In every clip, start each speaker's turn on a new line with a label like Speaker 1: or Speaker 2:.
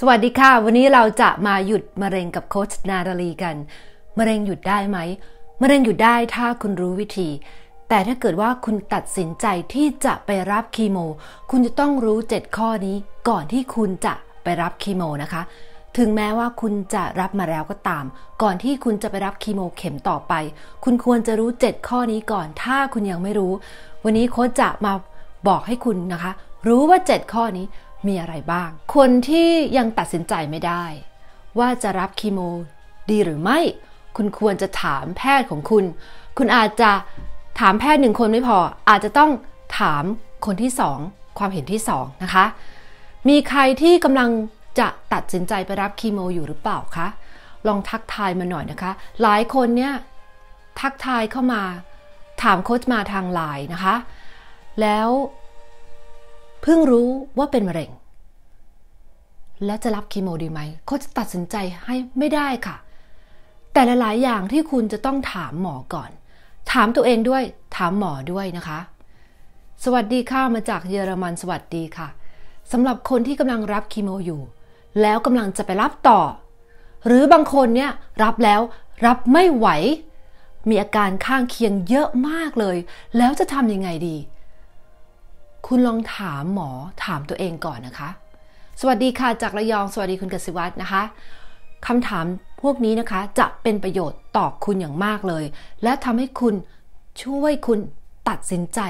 Speaker 1: สวัสดีค่ะวันนี้เราจะมาหยุดมะเร็งกับโคชนาดาลีกันมะเร็งหยุดได้ไหมมะเร็งหยุดได้ถ้าคุณรู้วิธี แต่ถ้าเกิดว่าคุณตัดสินใจที่จะไปรับคีโมคุณจะต้องรู้ 7 ข้อนี้ ก่อนที่คุณจะไปรับคีโมนะคะ ถึงแม้ว่าคุณจะรับมาแล้วก็ตาม ก่อนที่คุณจะไปรับคีโมเข็มต่อไป คุณควรจะรู้7ข้อนี้ก่อนถ้าคุณยังไม่รู้วันนี้โค้ชจะมาบอกให้คุณนะคะ รู้ว่า 7 ข้อนี้มีอะไรบ้าง คนที่ยังตัดสินใจไม่ได้ว่าจะรับคีโมดีหรือไม่ คุณควรจะถามแพทย์ของคุณ คุณอาจจะถามแพทย์หนึ่งคนไม่พอ อาจจะต้องถามคนที่สองความเห็นที่สองนะคะ มีใครที่กำลังจะตัดสินใจไปรับคีโม อยู่หรือเปล่าคะ ลองทักทายมาหน่อยนะคะ หลายคนเนี่ยทักทายเข้ามาถามโค้ชมาทางไลน์นะคะ แล้วเพิ่งรู้ว่าเป็นมะเร็งแล้วจะรับคีโม ดีไหมเขาจะตัดสินใจให้ไม่ได้ค่ะ แต่หลายๆอย่างที่คุณจะต้องถามหมอก่อน ถามตัวเองด้วยถามหมอด้วยนะคะ สวัสดีค่ะมาจากเยอรมันสวัสดีค่ะสำหรับคนที่กำลังรับคีโมอยู่ แล้วกำลังจะไปรับต่อ หรือบางคนเนี่ยรับแล้วรับไม่ไหว มีอาการข้างเคียงเยอะมากเลย แล้วจะทำยังไงดี คุณลองถามหมอถามตัวเองก่อนนะคะสวัสดีค่ะจากระยอง สวัสดีคุณกสิวัตรนะคะคำถามพวกนี้นะคะจะเป็นประโยชน์ต่อคุณอย่างมากเลย และทำให้คุณช่วยคุณตัดสินใจ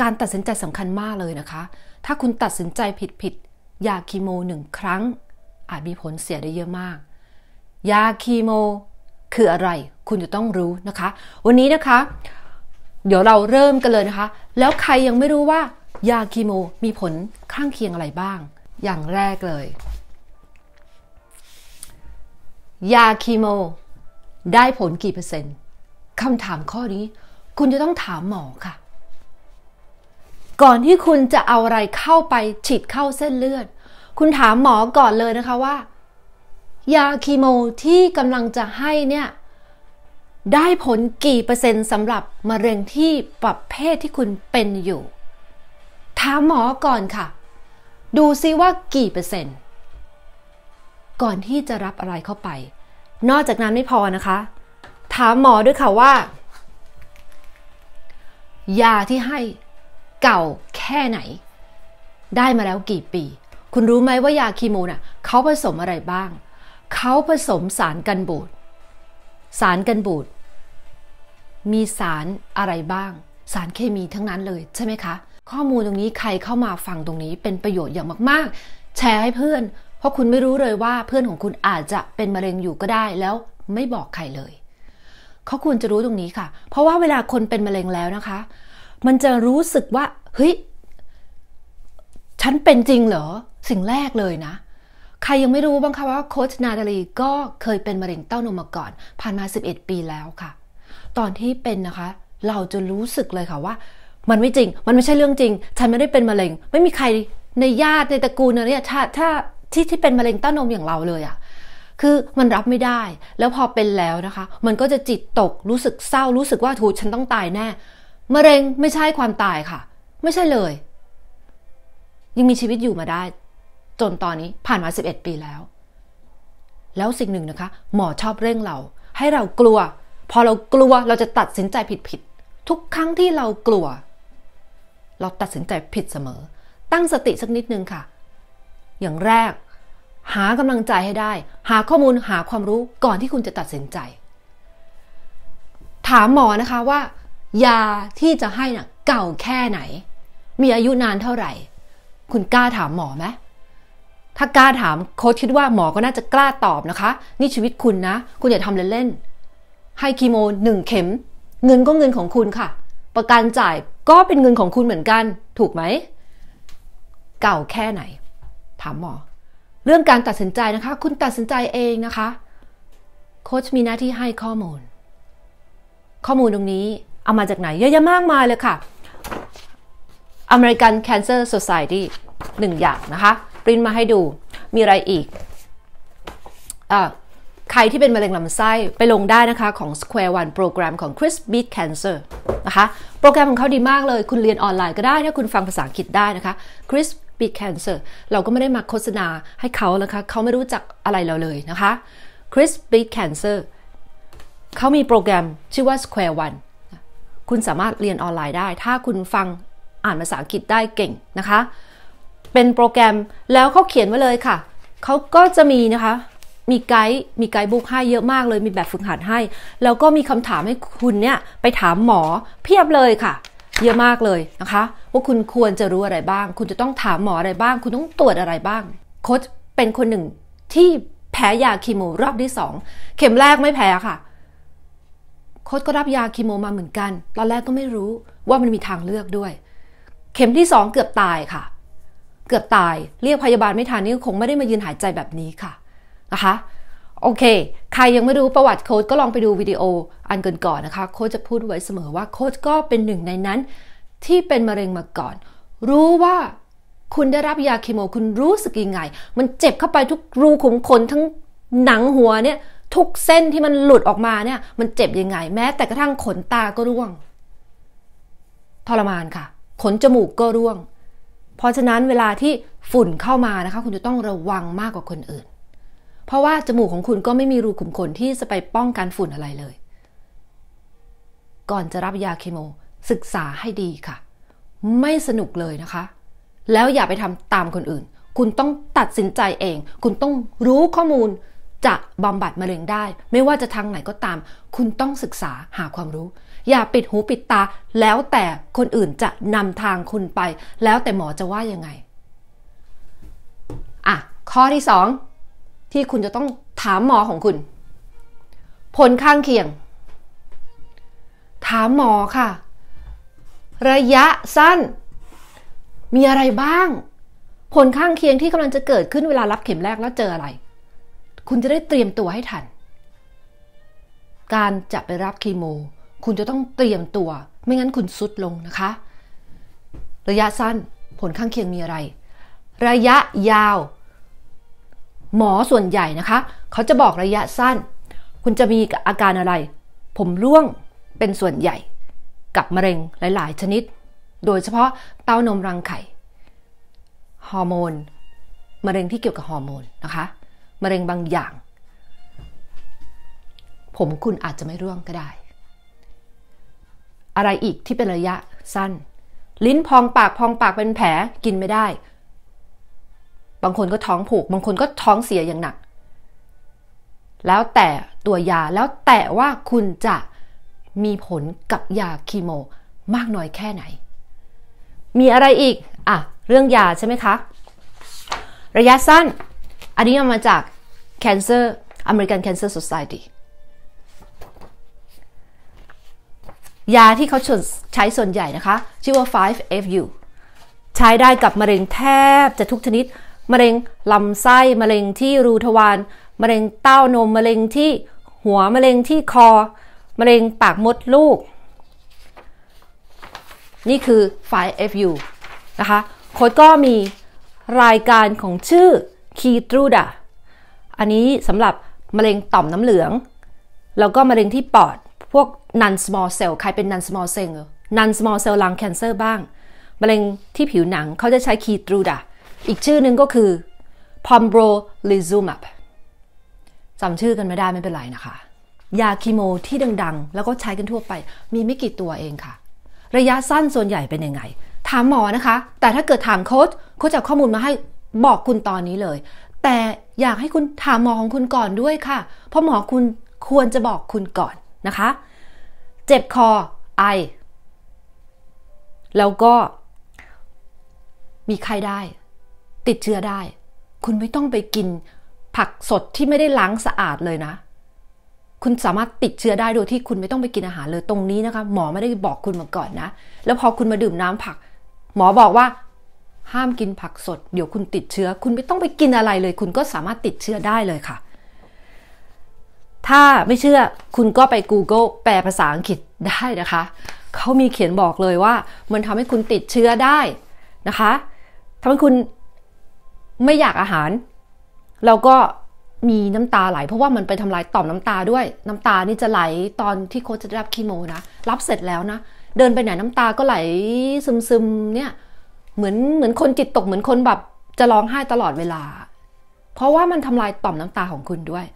Speaker 1: การตัดสินใจสำคัญมากเลยนะคะ ถ้าคุณตัดสินใจผิดผิดยาคีโมหนึ่งครั้ง อาจมีผลเสียได้เยอะมาก ยาคีโม คืออะไรคุณจะต้องรู้นะคะ วันนี้นะคะ เดี๋ยวเราเริ่มกันเลยนะคะ แล้วใครยังไม่รู้ว่า ยาคีโม มีผลข้างเคียงอะไรบ้างอย่างแรกเลย ยาคีโม ได้ผลกี่เปอร์เซ็นต์คำถามข้อนี้ คุณจะต้องถามหมอค่ะ ก่อนที่คุณจะเอาอะไรเข้าไปฉีดเข้าเส้นเลือด คุณถามหมอก่อนเลยนะคะว่า ยาคีโมที่กำลังจะให้เนี่ย ได้ผลกี่เปอร์เซ็นต์สำหรับมะเร็งที่ประเภทที่คุณเป็นอยู่ ถามหมอก่อนค่ะดูซิว่ากี่เปอร์เซ็นต์ ก่อนที่จะรับอะไรเข้าไป นอกจากนั้นไม่พอนะคะ ถามหมอด้วยค่ะว่า ยาที่ให้เก่าแค่ไหน ได้มาแล้วกี่ปี คุณรู้ไหมว่ายาคีโมน่ะเขาผสมอะไรบ้าง เขาผสมสารกันบูดสารกันบูดมีสารอะไรบ้าง สารเคมีทั้งนั้นเลยใช่ไหมคะข้อมูลตรงนี้ใครเข้ามาฟังตรงนี้เป็นประโยชน์อย่างมากๆ แชร์ให้เพื่อน เพราะคุณไม่รู้เลยว่าเพื่อนของคุณอาจจะเป็นมะเร็งอยู่ก็ได้แล้ว ไม่บอกใครเลยเขาควรจะรู้ตรงนี้ค่ะ เพราะว่าเวลาคนเป็นมะเร็งแล้วนะคะ มันจะรู้สึกว่าเฮ้ยฉันเป็นจริงเหรอสิ่งแรกเลยนะใครยังไม่รู้บ้างคะว่าโค้ชนาตาลีก็เคยเป็นมะเร็งเต้านมมาก่อนผ่านมา11ปีแล้วค่ะ ตอนที่เป็นนะคะ เราจะรู้สึกเลยค่ะว่ามันไม่จริง มันไม่ใช่เรื่องจริง ฉันไม่ได้เป็นมะเร็ง ไม่มีใครในญาติในตระกูลเนี่ย ถ้า ถ้า ที่ ที่ เป็นมะเร็งเต้านมอย่างเราเลยอะ คือ มันรับไม่ได้ แล้วพอเป็นแล้วนะคะ มันก็จะจิตตก รู้สึกเศร้า รู้สึกว่าถูฉันต้องตายแน่ มะเร็งไม่ใช่ความตายค่ะ ไม่ใช่เลย ยังมีชีวิตอยู่มาได้ จนตอนนี้ผ่านมา11ปีแล้ว แล้วสิ่งหนึ่งนะคะ หมอชอบเร่งเรา ให้เรากลัว พอเรากลัว เราจะตัดสินใจผิดๆทุกครั้งที่เรากลัวเราตัดสินใจผิดเสมอ ตั้งสติสักนิดนึงค่ะ อย่างแรก หากำลังใจให้ได้ หาข้อมูลหาความรู้ก่อนที่คุณจะตัดสินใจ ถามหมอนะคะว่า ยาที่จะให้นะ่ะเก่าแค่ไหน มีอายุนานเท่าไหร่ คุณกล้าถามหมอไหม ถ้ากล้าถามโค้ชคิดว่าหมอก็น่าจะกล้าตอบนะคะ นี่ชีวิตคุณนะ คุณอย่าทำเล่นๆ ให้คีโมหนึ่งเข็ม เงินก็เงินของคุณค่ะประกันจ่ายก็เป็นเงินของคุณเหมือนกันถูกไหม เก่าแค่ไหน ถามหมอ เรื่องการตัดสินใจนะคะ คุณตัดสินใจเองนะคะ โค้ชมีหน้าที่ให้ข้อมูล ข้อมูลตรงนี้เอามาจากไหน เยอะแยะมากมายเลยค่ะ American Cancer Society หนึ่งอย่างนะคะปริ้นมาให้ดูมีอะไรอีกอ่าใครที่เป็นมะเร็งลำไส้ไปลงได้นะคะของ Square One โปรแกรมของ Chris Beat Cancer นะคะ โปรแกรมของเขาดีมากเลย คุณเรียนออนไลน์ก็ได้ถ้าคุณฟังภาษาอังกฤษได้นะคะ Chris Beat Cancer เราก็ไม่ได้มาโฆษณาให้เขานะคะเขาไม่รู้จักอะไรเราเลยนะคะ Chris Beat Cancer เขามีโปรแกรมชื่อว่า Square One คุณสามารถเรียนออนไลน์ได้ถ้าคุณฟังอ่านภาษาอังกฤษได้เก่งนะคะ เป็นโปรแกรมแล้วเขาเขียนไว้เลยค่ะเขาก็จะมีนะคะมีไกด์มีไกด์บุ๊กให้เยอะมากเลย มีแบบฝึกหัดให้ แล้วก็มีคำถามให้คุณเนี่ย ไปถามหมอเพียบเลยค่ะ เยอะมากเลยนะคะ ว่าคุณควรจะรู้อะไรบ้าง คุณจะต้องถามหมออะไรบ้าง คุณต้องตรวจอะไรบ้าง โค้ชเป็นคนหนึ่ง ที่แพ้ยาคีโมรอบที่สอง เข็มแรกไม่แพ้ค่ะ โค้ชก็รับยาคีโมมาเหมือนกัน ตอนแรกก็ไม่รู้ ว่ามันมีทางเลือกด้วย เข็มที่สองเกือบตายค่ะ เกือบตาย เรียกพยาบาลไม่ทันนี่คงไม่ได้มายืนหายใจแบบนี้ค่ะนะคะโอเค ใครยังไม่รู้ประวัติโค้ดก็ลองไปดูวิดีโออันก่อนนะคะโค้ดจะพูดไว้เสมอว่าโค้ดก็เป็นหนึ่งในนั้นที่เป็นมะเร็งมาก่อน รู้ว่าคุณได้รับยาเคมีคุณรู้สึกยังไง มันเจ็บเข้าไปทุกรูขุมขนทั้งหนังหัวเนี่ยทุกเส้นที่มันหลุดออกมาเนี่ยมันเจ็บยังไง แม้ แต่กระทั่งขนตาก็ร่วงทรมานค่ะขนจมูกก็ร่วง เพราะฉะนั้นเวลาที่ฝุ่นเข้ามานะคะคุณจะต้องระวังมากกว่าคนอื่นเพราะว่าจมูกของคุณก็ไม่มีรูขุมขนที่จะไปป้องกันฝุ่นอะไรเลย ก่อนจะรับยาเคมศึกษาให้ดีค่ะ ไม่สนุกเลยนะคะ แล้วอย่าไปทำตามคนอื่น คุณต้องตัดสินใจเอง คุณต้องรู้ข้อมูลจะบำบัดมะเร็งได้ ไม่ว่าจะทางไหนก็ตาม คุณต้องศึกษาหาความรู้ อย่าปิดหูปิดตา แล้วแต่คนอื่นจะนำทางคุณไป แล้วแต่หมอจะว่ายังไงอ่ะข้อที่สองที่คุณจะต้องถามหมอของคุณ ผลข้างเคียง ถามหมอค่ะ ระยะสั้น มีอะไรบ้าง ผลข้างเคียงที่กำลังจะเกิดขึ้นเวลารับเข็มแรกแล้วเจออะไร คุณจะได้เตรียมตัวให้ทันการจะไปรับเคีมคุณจะต้องเตรียมตัว ไม่งั้นคุณซุดลงนะคะ ระยะสั้น ผลข้างเคียงมีอะไร ระยะยาวหมอส่วนใหญ่นะคะ เขาจะบอกระยะสั้น คุณจะมีอาการอะไร ผมร่วงเป็นส่วนใหญ่ กับมะเร็งหลาย ๆ ชนิด โดยเฉพาะเต้านมรังไข่ฮอร์โมนมะเร็งที่เกี่ยวกับฮอร์โมนนะคะมะเร็งบางอย่าง ผมคุณอาจจะไม่ร่วงก็ได้ อะไรอีกที่เป็นระยะสั้น ลิ้นพองปากพองปากเป็นแผลกินไม่ได้บางคนก็ท้องผูก บางคนก็ท้องเสียอย่างหนัก แล้วแต่ตัวยา แล้วแต่ว่าคุณจะมีผลกับยาคีโมมากน้อยแค่ไหน มีอะไรอีก อ่ะ เรื่องยาใช่ไหมคะ ระยะสั้น อันนี้มาจาก Cancer American Cancer Society ยาที่เขาใช้ส่วนใหญ่นะคะ ชื่อว่า 5FU ใช้ได้กับมะเร็งแทบจะทุกชนิดมะเร็งลำไส้ มะเร็งที่รูทวารมะเร็งเต้านม มะเร็งที่หัว มะเร็งที่คอ มะเร็งปากมดลูก นี่คือไฟล์ FU นะคะโค้ดก็มีรายการของชื่อคีตรูดาอันนี้สำหรับมะเร็งต่อมน้ำเหลือง แล้วก็มะเร็งที่ปอดพวก non small cell ใครเป็น non small cell non small cell lung cancer บ้าง มะเร็งที่ผิวหนังเขาจะใช้คีตรูดาอีกชื่อหนึ่งก็คือ p o m b r o l i z u m a b จำชื่อกันไม่ได้ไม่เป็นไรนะคะ ยาคีโมที่ดังๆ แล้วก็ใช้กันทั่วไป มีไม่กี่ตัวเองค่ะ ระยะสั้นส่วนใหญ่เป็นยังไง ถามหมอนะคะ แต่ถ้าเกิดถามโค้ชโค้ชจะข้อมูลมาให้บอกคุณตอนนี้เลย แต่อยากให้คุณถามหมอของคุณก่อนด้วยค่ะ เพราะหมอคุณควรจะบอกคุณก่อนนะคะ เจ็บคอไอแล้วก็ มีไข้ได้ติดเชื้อได้ คุณไม่ต้องไปกินผักสดที่ไม่ได้ล้างสะอาดเลยนะ คุณสามารถติดเชื้อได้โดยที่ คุณไม่ต้องไปกินอาหารเลยตรงนี้นะคะ หมอไม่ได้บอกคุณมาก่อนนะ แล้วพอคุณมาดื่มน้ำผัก หมอบอกว่า ห้ามกินผักสดเดี๋ยวคุณติดเชื้อ คุณไม่ต้องไปกินอะไรเลย คุณก็สามารถติดเชื้อได้เลยค่ะ ถ้าไม่เชื่อคุณก็ไป Google แปลภาษาอังกฤษได้นะคะ เขามีเขียนบอกเลยว่า มันทำให้คุณติดเชื้อได้นะคะทำให้คุณไม่อยากอาหารเราก็มีน้ำตาไหล เพราะว่ามันไปทำลายต่อมน้ำตาด้วยน้ำตานี่จะไหลตอนที่โค้ชจะรับคีโมนะ รับเสร็จแล้วนะเดินไปไหนน้ำตาก็ไหลซึมๆเนี่ยเหมือนเหมือนคนจิตตก เหมือนคนแบบจะร้องไห้ตลอดเวลา เพราะว่ามันทำลายต่อมน้ำตาของคุณด้วย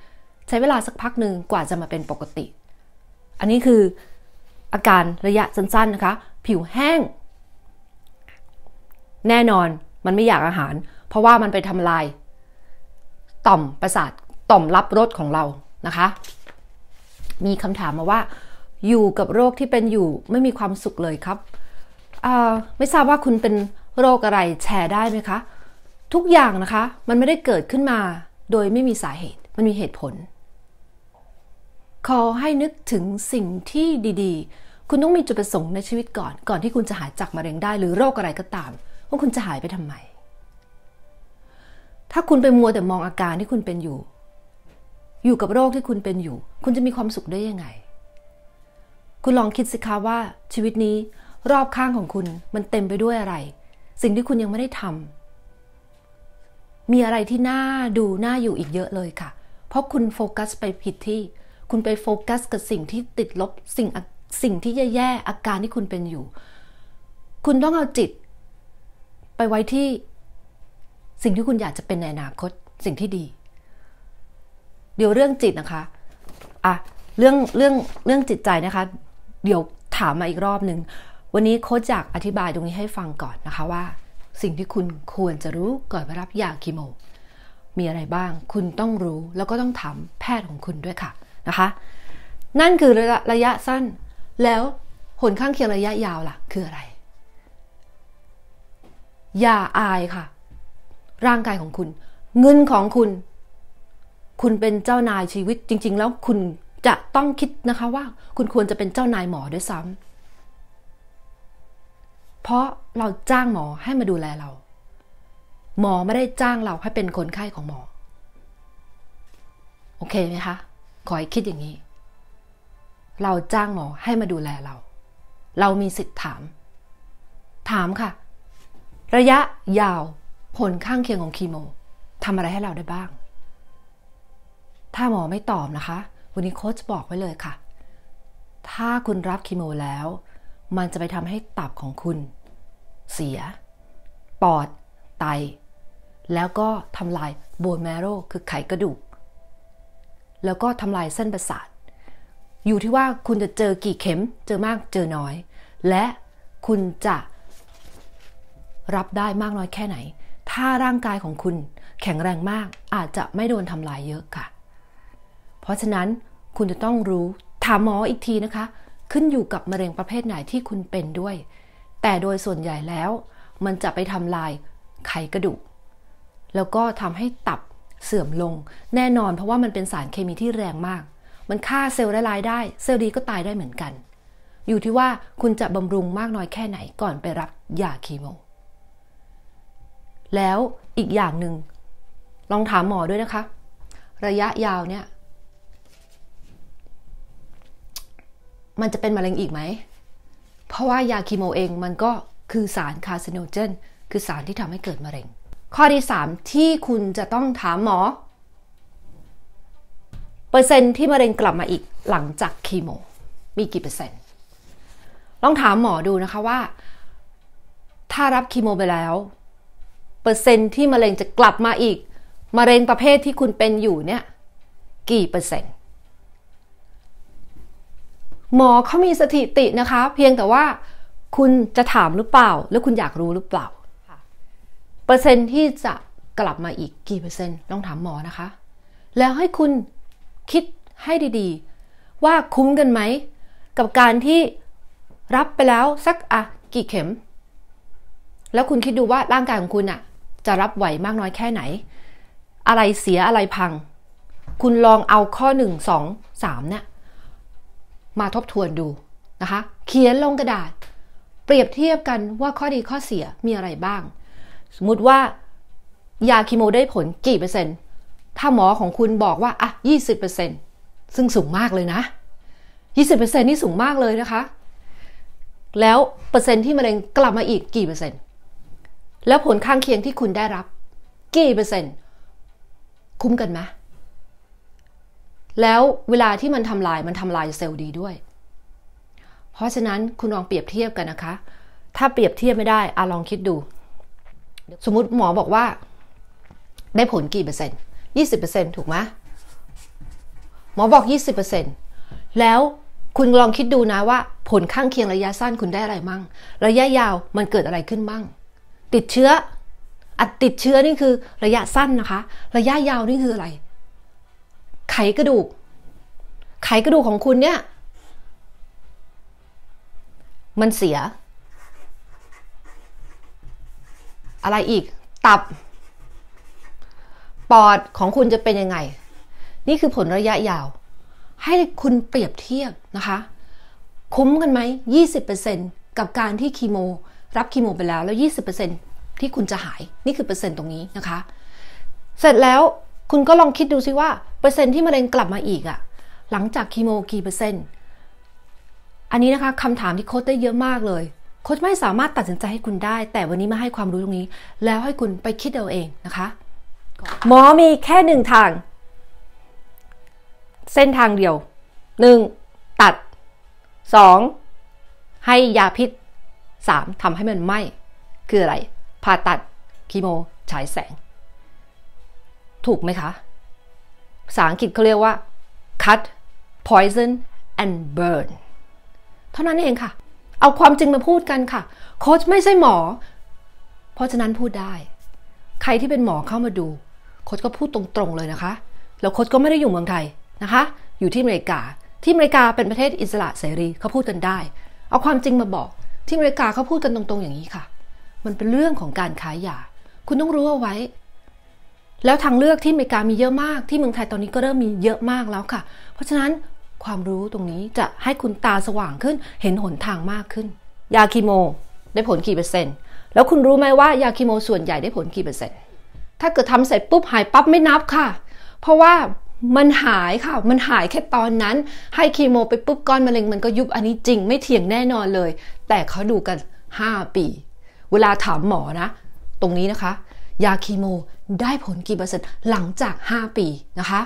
Speaker 1: ใช้เวลาสักพักหนึ่งกว่าจะมาเป็นปกติ อันนี้คืออาการระยะสั้นๆนะคะผิวแห้ง แน่นอนมันไม่อยากอาหารเพราะว่ามันไปทำลาย ต่อมประสาทต่อมรับรสของเรานะคะ มีคำถามมาว่าอยู่กับโรคที่เป็นอยู่ไม่มีความสุขเลยครับ ไม่ทราบว่าคุณเป็นโรคอะไรแชร์ได้ไหมคะ ทุกอย่างนะคะ มันไม่ได้เกิดขึ้นมาโดยไม่มีสาเหตุ มันมีเหตุผลขอให้นึกถึงสิ่งที่ดีๆ คุณต้องมีจุดประสงค์ในชีวิตก่อน ก่อนที่คุณจะหายจากมะเร็งได้ หรือโรคอะไรก็ตามว่าคุณจะหายไปทำไมถ้าคุณไปมัวแต่มองอาการที่คุณเป็นอยู่ อยู่กับโรคที่คุณเป็นอยู่ คุณจะมีความสุขได้ยังไง คุณลองคิดสิคะว่า ชีวิตนี้รอบข้างของคุณมันเต็มไปด้วยอะไร สิ่งที่คุณยังไม่ได้ทำมีอะไรที่น่าดูน่าอยู่อีกเยอะเลยค่ะ เพราะคุณโฟกัสไปผิดที่ คุณไปโฟกัสกับสิ่งที่ติดลบสิ่งสิ่งที่แย่ๆอาการที่คุณเป็นอยู่ คุณต้องเอาจิต ไปไว้ที่สิ่งที่คุณอยากจะเป็นในอนาคตสิ่งที่ดี เดี๋ยวเรื่องจิตนะคะ อ่ะ เรื่องเรื่องเรื่องจิตใจนะคะ เดี๋ยวถามมาอีกรอบหนึ่ง วันนี้โค้ชอยากอธิบายตรงนี้ให้ฟังก่อนนะคะว่า สิ่งที่คุณควรจะรู้ก่อนไปรับยาคีโมมีอะไรบ้าง คุณต้องรู้ แล้วก็ต้องถามแพทย์ของคุณด้วยค่ะนะคะ นั่นคือระระยะสั้น แล้วผลข้างเคียงระยะยาวล่ะ คืออะไร อย่าอายค่ะร่างกายของคุณ เงินของคุณ คุณเป็นเจ้านายชีวิตจริงๆ แล้วคุณจะต้องคิดนะคะว่า คุณควรจะเป็นเจ้านายหมอด้วยซ้ำเพราะเราจ้างหมอให้มาดูแลเรา หมอไม่ได้จ้างเราให้เป็นคนไข้ของหมอ โอเคไหมคะ ขอให้คิดอย่างนี้ เราจ้างหมอให้มาดูแลเรา เรามีสิทธิ์ถาม ถามค่ะ ระยะยาวผลข้างเคียงของคีโมทำอะไรให้เราได้บ้าง ถ้าหมอไม่ตอบนะคะ วันนี้โค้ชบอกไว้เลยค่ะ ถ้าคุณรับคีโมแล้ว มันจะไปทำให้ตับของคุณ เสีย ปอด ไต แล้วก็ทำลายโบนแมโรคือไขกระดูก แล้วก็ทำลายเส้นประสาท อยู่ที่ว่าคุณจะเจอกี่เข็ม เจอมากเจอน้อย และคุณจะรับได้มากน้อยแค่ไหนถ้าร่างกายของคุณแข็งแรงมากอาจจะไม่โดนทำลายเยอะค่ะ เพราะฉะนั้นคุณจะต้องรู้ถามหมออีกทีนะคะ ขึ้นอยู่กับมะเร็งประเภทไหนที่คุณเป็นด้วย แต่โดยส่วนใหญ่แล้ว มันจะไปทำลายไขกระดูกแล้วก็ทำให้ตับเสื่อมลงแน่นอนเพราะว่ามันเป็นสารเคมีที่แรงมาก มันฆ่าเซลล์ละลายได้เซลล์ดีก็ตายได้เหมือนกัน อยู่ที่ว่าคุณจะบำรุงมากน้อยแค่ไหนก่อนไปรับยาเคมีแล้วอีกอย่างหนึ่ง ลองถามหมอด้วยนะคะ ระยะยาวเนี่ย มันจะเป็นมะเร็งอีกไหม เพราะว่ายาคีโมเองมันก็คือสารคาร์ซิโนเจนคือสารที่ทำให้เกิดมะเร็ง ข้อที่ 3 ที่คุณจะต้องถามหมอเปอร์เซ็นต์ที่มะเร็งกลับมาอีกหลังจากคีโม มีกี่เปอร์เซ็นต์ลองถามหมอดูนะคะว่า ถ้ารับคีโมไปแล้วเปอร์เซ็นต์ที่มะเร็งจะกลับมาอีกมะเร็งประเภทที่คุณเป็นอยู่เนี่ยกี่เปอร์เซ็นต์หมอเขามีสถิตินะคะเพียงแต่ว่าคุณจะถามหรือเปล่า แล้วคุณอยากรู้หรือเปล่าเปอร์เซ็นต์ที่จะกลับมาอีกกี่เปอร์เซ็นต์ต้องถามหมอนะคะแล้วให้คุณคิดให้ดีๆว่าคุ้มกันไหมกับการที่รับไปแล้วสักอะกี่เข็ม แล้วคุณคิดดูว่าร่างกายของคุณอะจะรับไหวมากน้อยแค่ไหน อะไรเสียอะไรพัง คุณลองเอาข้อ 1 2 3เนี่ยมาทบทวนดูนะคะ เขียนลงกระดาษ เปรียบเทียบกันว่าข้อดีข้อเสียมีอะไรบ้าง สมมติว่ายาคีโมได้ผลกี่เปอร์เซ็นต์ ถ้าหมอของคุณบอกว่าอ่ะ20%ซึ่งสูงมากเลยนะ20%นี่สูงมากเลยนะคะ แล้วเปอร์เซ็นต์ที่มะเร็งกลับมาอีกกี่เปอร์เซ็นต์แล้วผลข้างเคียงที่คุณได้รับ กี่เปอร์เซ็นต์คุ้มกันไหมแล้วเวลาที่มันทำลายมันทำลายเซลล์ดีด้วย เพราะฉะนั้นคุณลองเปรียบเทียบกันนะคะ ถ้าเปรียบเทียบไม่ได้อาลองคิดดู สมมติหมอบอกว่าได้ผลกี่เปอร์เซ็นต์ยี่สิบเปอร์เซ็นต์ถูกไหมหมอบอกยี่สิบเปอร์เซ็นต์แล้วคุณลองคิดดูนะว่า ผลข้างเคียงระยะสั้นคุณได้อะไรมั่ง ระยะยาวมันเกิดอะไรขึ้นมั่งติดเชื้ออัดติดเชื้อนี่คือระยะสั้นนะคะ ระยะยาวนี่คืออะไร ไขกระดูก ไขกระดูกของคุณเนี่ยมันเสีย อะไรอีก ตับ ปอดของคุณจะเป็นยังไง นี่คือผลระยะยาว ให้คุณเปรียบเทียบนะคะ คุ้มกันไหม20%กับการที่คีโมรับคีโมไปแล้วแล้ว20%ที่คุณจะหาย นี่คือเปอร์เซ็นต์ตรงนี้นะคะ เสร็จแล้วคุณก็ลองคิดดูซิว่าเปอร์เซ็นต์ที่มะเร็งกลับมาอีกอะหลังจากคีโมกี่เปอร์เซ็นต์อันนี้นะคะคำถามที่โค้ชได้เยอะมากเลยโค้ชไม่สามารถตัดสินใจให้คุณได้ แต่วันนี้มาให้ความรู้ตรงนี้ แล้วให้คุณไปคิดเอาเองนะคะ หมอมีแค่หนึ่งทาง เส้นทางเดียวหนึ่งตัดสองให้ยาพิษ 3. ทำให้มันไหม้คืออะไรผ่าตัดคีโม ฉายแสง ถูกไหมคะภาษาอังกฤษเขาเรียกว่า cut poison and burn เท่านั้นเองค่ะ เอาความจริงมาพูดกันค่ะ โค้ชไม่ใช่หมอ เพราะฉะนั้นพูดได้ ใครที่เป็นหมอเข้ามาดู โค้ชก็พูดตรง ๆเลยนะคะ แล้วโค้ชก็ไม่ได้อยู่เมืองไทยนะคะ อยู่ที่อเมริกาที่อเมริกาเป็นประเทศอิสระเสรีเขาพูดกันได้ เอาความจริงมาบอกที่อเมริกาเขาพูดกันตรงๆ อย่างนี้ค่ะ มันเป็นเรื่องของการขายยา คุณต้องรู้เอาไว้ แล้วทางเลือกที่อเมริกามีเยอะมาก ที่เมืองไทยตอนนี้ก็เริ่มมีเยอะมากแล้วค่ะ เพราะฉะนั้นความรู้ตรงนี้จะให้คุณตาสว่างขึ้น เห็นหนทางมากขึ้น ยาคีโมได้ผลกี่เปอร์เซ็นต์ แล้วคุณรู้ไหมว่ายาคีโมส่วนใหญ่ได้ผลกี่เปอร์เซ็นต์ ถ้าเกิดทำเสร็จปุ๊บหายปั๊บไม่นับค่ะ เพราะว่ามันหายค่ะ มันหายแค่ตอนนั้น ให้คีโมไปปุ๊บก้อนมะเร็งมันก็ยุบ อันนี้จริง ไม่เถียงแน่นอนเลยแต่เขาดูกัน 5 ปี เวลาถามหมอนะ ตรงนี้นะคะ ยาคีโมได้ผลกี่เปอร์เซ็นต์หลังจาก 5 ปีนะคะ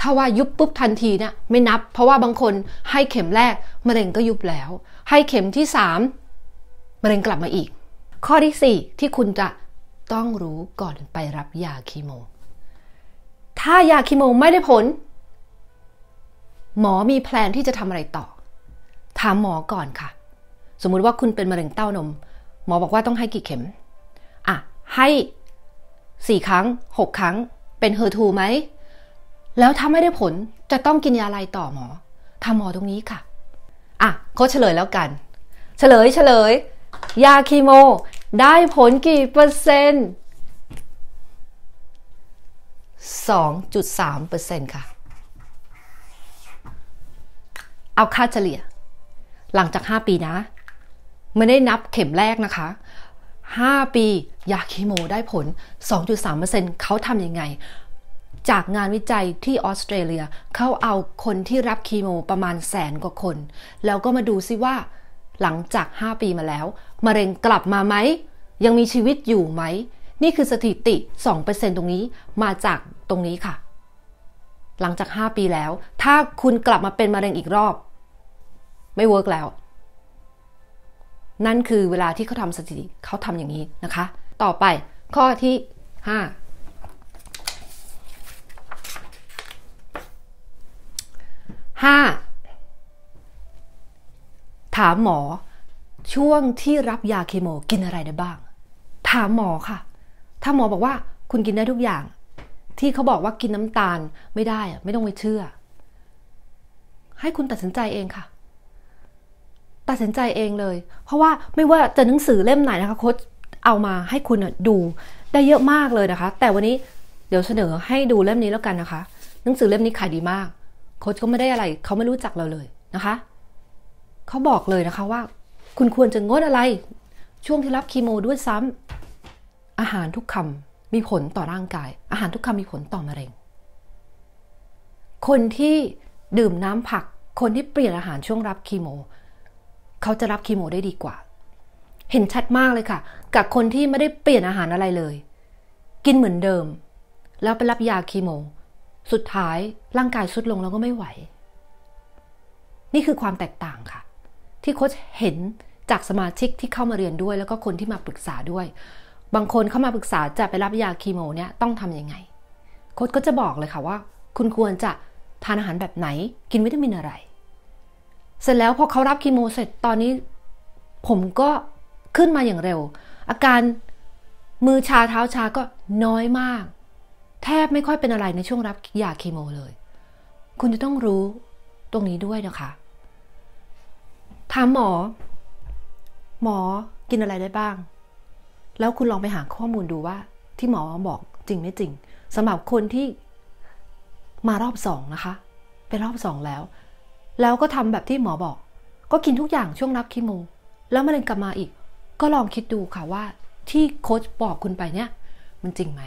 Speaker 1: ถ้าว่ายุบปุ๊บทันทีเนะี่ยไม่นับ เพราะว่าบางคนให้เข็มแรกมะเร็งก็ยุบแล้ว ให้เข็มที่3มะเร็งกลับมาอีก ข้อที่ 4 ที่คุณจะต้องรู้ก่อนไปรับยาคีโม ถ้ายาคีโมไม่ได้ผล หมอมีแพลนที่จะทำอะไรต่อ ถามหมอก่อนค่ะสมมุติว่าคุณเป็นมะเร็งเต้านม หมอบอกว่าต้องให้กี่เข็ม อ่ะ ให้สี่ครั้งหกครั้งเป็นเฮอร์ทูไหมแล้วถ้าไม่ได้ผลจะต้องกินยาอะไรต่อหมอทำหมอตรงนี้ค่ะ อ่ะเขาเฉลยแล้วกัน เฉลยเฉลย ยาคีโมได้ผลกี่เปอร์เซ็นต์2.3เปอร์เซ็นต์ค่ะเอาค่าเฉลี่ย หลังจาก 5 ปีนะไม่ได้นับเข็มแรกนะคะ 5 ปียาคีโม ได้ผล 2.3%เขาทำยังไง จากงานวิจัยที่ออสเตรเลียเขาเอาคนที่รับคีโมประมาณแสนกว่าคน แล้วก็มาดูซิว่า หลังจาก 5 ปีมาแล้ว มะเร็งกลับมาไหม ยังมีชีวิตอยู่ไหม นี่คือสถิติ 2%ตรงนี้มาจากตรงนี้ค่ะ หลังจาก 5 ปีแล้ว ถ้าคุณกลับมาเป็นมะเร็งอีกรอบ ไม่เวิร์กแล้วนั่นคือเวลาที่เขาทำสถิติเขาทำอย่างนี้นะคะ ต่อไปข้อที่5าถามหมอ ช่วงที่รับยาเคมกินอะไรได้บ้าง ถามหมอค่ะ ถ้าหมอบอกว่าคุณกินได้ทุกอย่าง ที่เขาบอกว่ากินน้ำตาลไม่ได้ไม่ต้องไปเชื่อ ให้คุณตัดสินใจเองค่ะตัดสินใจเองเลย เพราะว่าไม่ว่าจะหนังสือเล่มไหนนะคะโค้ชเอามาให้คุณดูได้เยอะมากเลยนะคะ แต่วันนี้เดี๋ยวเสนอให้ดูเล่มนี้แล้วกันนะคะ หนังสือเล่มนี้ขายดีมากโค้ชก็ไม่ได้อะไรเขาไม่รู้จักเราเลยนะคะเขาบอกเลยนะคะว่า คุณควรจะงดอะไร ช่วงที่รับคีโมด้วยซ้ำอาหารทุกคำ มีผลต่อร่างกาย อาหารทุกคำมีผลต่อมะเร็ง คนที่ดื่มน้ำผักคนที่เปลี่ยนอาหารช่วงรับคีโมเขาจะรับคีโมได้ดีกว่า เห็นชัดมากเลยค่ะ กับคนที่ไม่ได้เปลี่ยนอาหารอะไรเลย กินเหมือนเดิม แล้วไปรับยาคีโมสุดท้าย ร่างกายสุดลงแล้วก็ไม่ไหว นี่คือความแตกต่างค่ะ ที่โค้ชเห็นจากสมาชิกที่เข้ามาเรียนด้วย แล้วก็คนที่มาปรึกษาด้วย บางคนเข้ามาปรึกษาจะไปรับยาคีโมเนี่ยต้องทำยังไง โค้ชก็จะบอกเลยค่ะว่า คุณควรจะทานอาหารแบบไหน กินวิตามินอะไรเสร็จแล้วพอเขารับคีโมเสร็จตอนนี้ ผมก็ขึ้นมาอย่างเร็ว อาการมือชาเท้าชาก็น้อยมาก แทบไม่ค่อยเป็นอะไรในช่วงรับยาคีโมเลย คุณจะต้องรู้ตรงนี้ด้วยนะคะถามหมอ หมอกินอะไรได้บ้าง แล้วคุณลองไปหาข้อมูลดูว่า ที่หมอบอกจริงไม่จริงสำหรับคนที่มารอบสองนะคะไปรอบสองแล้วแล้วก็ทำแบบที่หมอบอก ก็กินทุกอย่างช่วงรับคีโม แล้วมะเร็งกลับมาอีก ก็ลองคิดดูค่ะว่าที่โค้ชบอกคุณไปเนี่ยมันจริงไหม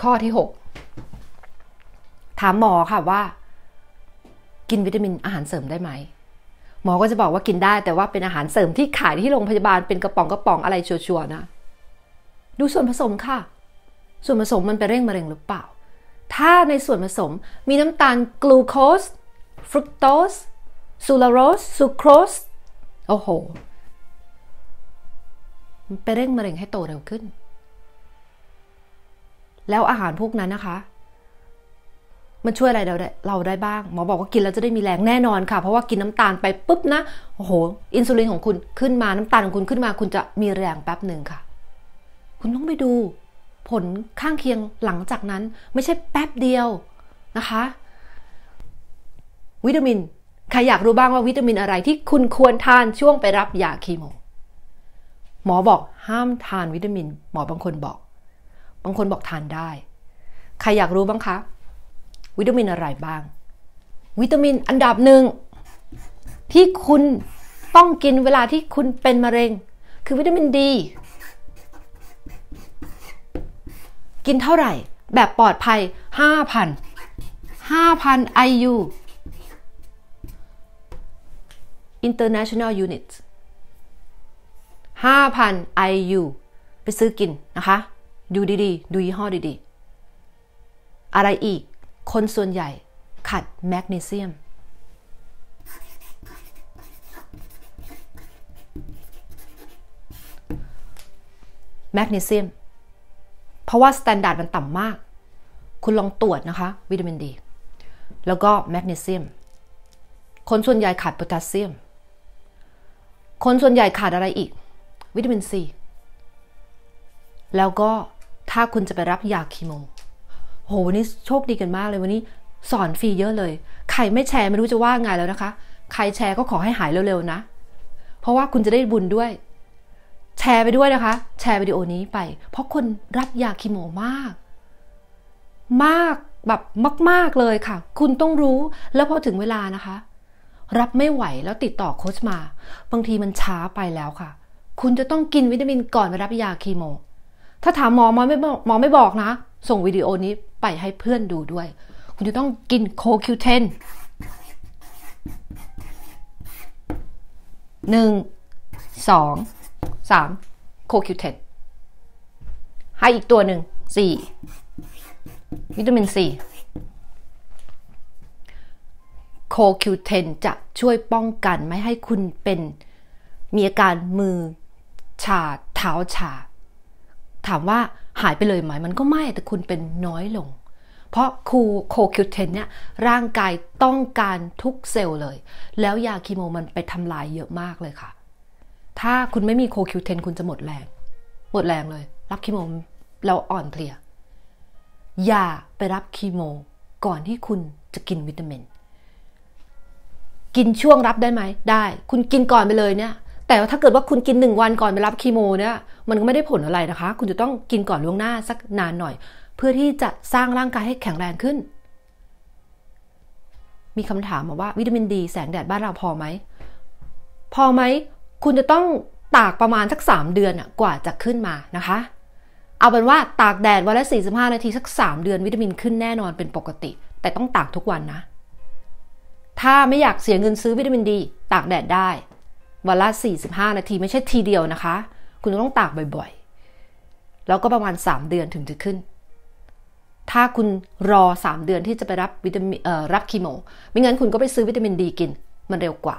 Speaker 1: ข้อที่ 6 ถามหมอค่ะว่ากินวิตามินอาหารเสริมได้ไหมหมอก็จะบอกว่ากินได้ แต่ว่าเป็นอาหารเสริมที่ขายที่โรงพยาบาลเป็นกระป๋องกระป๋องอะไรชัวร์ๆนะ ดูส่วนผสมค่ะ ส่วนผสมมันไปเร่งมะเร็งหรือเปล่าถ้าในส่วนผสม มีน้ำตาลกลูโคสฟรุกโตสซูลาโรสซูโครสโอ้โหไปเร่งมะเร็งให้โตเร็วขึ้น แล้วอาหารพวกนั้นนะคะ มันช่วยอะไร เราได้เราได้บ้าง หมอบอกว่ากินแล้วจะได้มีแรงแน่นอนค่ะ เพราะว่ากินน้ำตาลไปปุ๊บนะโอ้โห อินซูลินของคุณขึ้นมา น้ำตาลของคุณขึ้นมา คุณจะมีแรงแป๊บหนึ่งค่ะ คุณต้องไปดูผลข้างเคียงหลังจากนั้นไม่ใช่แป๊บเดียวนะคะ วิตามินใครอยากรู้บ้างว่าวิตามินอะไรที่คุณควรทานช่วงไปรับยาคีโม หมอบอกห้ามทานวิตามินหมอบางคนบอก บางคนบอกทานได้ใครอยากรู้บ้างคะ วิตามินอะไรบ้าง วิตามินอันดับหนึ่งที่คุณ ต้องกินเวลาที่คุณเป็นมะเร็ง คือวิตามินดีกินเท่าไหร่ แบบปลอดภัย 5,000 5,000 IU international unit 5,000 IU ไปซื้อกิน นะคะ ดูดีๆดูยี่ห้อดีๆ อะไรอีก คนส่วนใหญ่ขาดแมกนีเซียม แมกนีเซียมเพราะว่าสแตนดาร์ดมันต่ำมาก คุณลองตรวจนะคะ วิตามินดี แล้วก็แมกนีเซียม คนส่วนใหญ่ขาดโพแทสเซียม คนส่วนใหญ่ขาดอะไรอีก วิตามินซี แล้วก็ถ้าคุณจะไปรับยาคีโม โหวันนี้โชคดีกันมากเลยวันนี้สอนฟรีเยอะเลย ใครไม่แชร์ไม่รู้จะว่าไงแล้วนะคะ ใครแชร์ก็ขอให้หายเร็วๆนะ เพราะว่าคุณจะได้บุญด้วยแชร์ไปด้วยนะคะ แชร์วิดีโอนี้ไป เพราะคนรับยาคีโมมาก มากแบบมาก ๆ เลยค่ะ คุณต้องรู้แล้วพอถึงเวลานะคะ รับไม่ไหวแล้วติดต่อโค้ชมา บางทีมันช้าไปแล้วค่ะ คุณจะต้องกินวิตามินก่อนไปรับยาคีโม ถ้าถามหมอหมอไม่หมอไม่บอกนะ ส่งวิดีโอนี้ไปให้เพื่อนดูด้วย คุณจะต้องกินโคคิวเทนหนึ่ง สองสามโคคิวเทนให้อีกตัวหนึ่งสี่วิตามินซีโคคิวเทนจะช่วยป้องกันไม่ให้คุณเป็นมีอาการมือชาเท้าชาถามว่าหายไปเลยไหมมันก็ไม่แต่คุณเป็นน้อยลง เพราะคูโคคิวเทนเนี่ยร่างกายต้องการทุกเซลล์เลย แล้วยาคีโมมันไปทำลายเยอะมากเลยค่ะถ้าคุณไม่มีโคคิวเทนคุณจะหมดแรง หมดแรงเลย รับคีโมแล้วอ่อนเพลียอย่าไปรับคีโม ก่อนที่คุณจะกินวิตามินกินช่วงรับได้ไหม ได้ คุณกินก่อนไปเลยเนี่ย แต่ถ้าเกิดว่าคุณกินหนึ่งวันก่อนไปรับคีโม เนี่ย มันก็ไม่ได้ผลอะไรนะคะ คุณจะต้องกินก่อนล่วงหน้าสักนานหน่อย เพื่อที่จะสร้างร่างกายให้แข็งแรงขึ้น มีคำถามมาว่าวิตามินดีแสงแดดบ้านเราพอไหมพอไหมคุณจะต้องตากประมาณสัก 3 เดือนกว่าจะขึ้นมานะคะ เอาเป็นว่าตากแดดวันละ 45 นาทีสัก 3 เดือนวิตามินขึ้นแน่นอนเป็นปกติ แต่ต้องตากทุกวันนะ ถ้าไม่อยากเสียเงินซื้อวิตามินดีตากแดดได้ วันละ45 นาทีไม่ใช่ทีเดียวนะคะ คุณต้องตากบ่อยๆแล้วก็ประมาณ 3 เดือนถึงจะขึ้น ถ้าคุณรอ 3 เดือนที่จะไปรับวิตามินรับคีโมไม่งั้นคุณก็ไปซื้อวิตามินดีกิน มันเร็วกว่า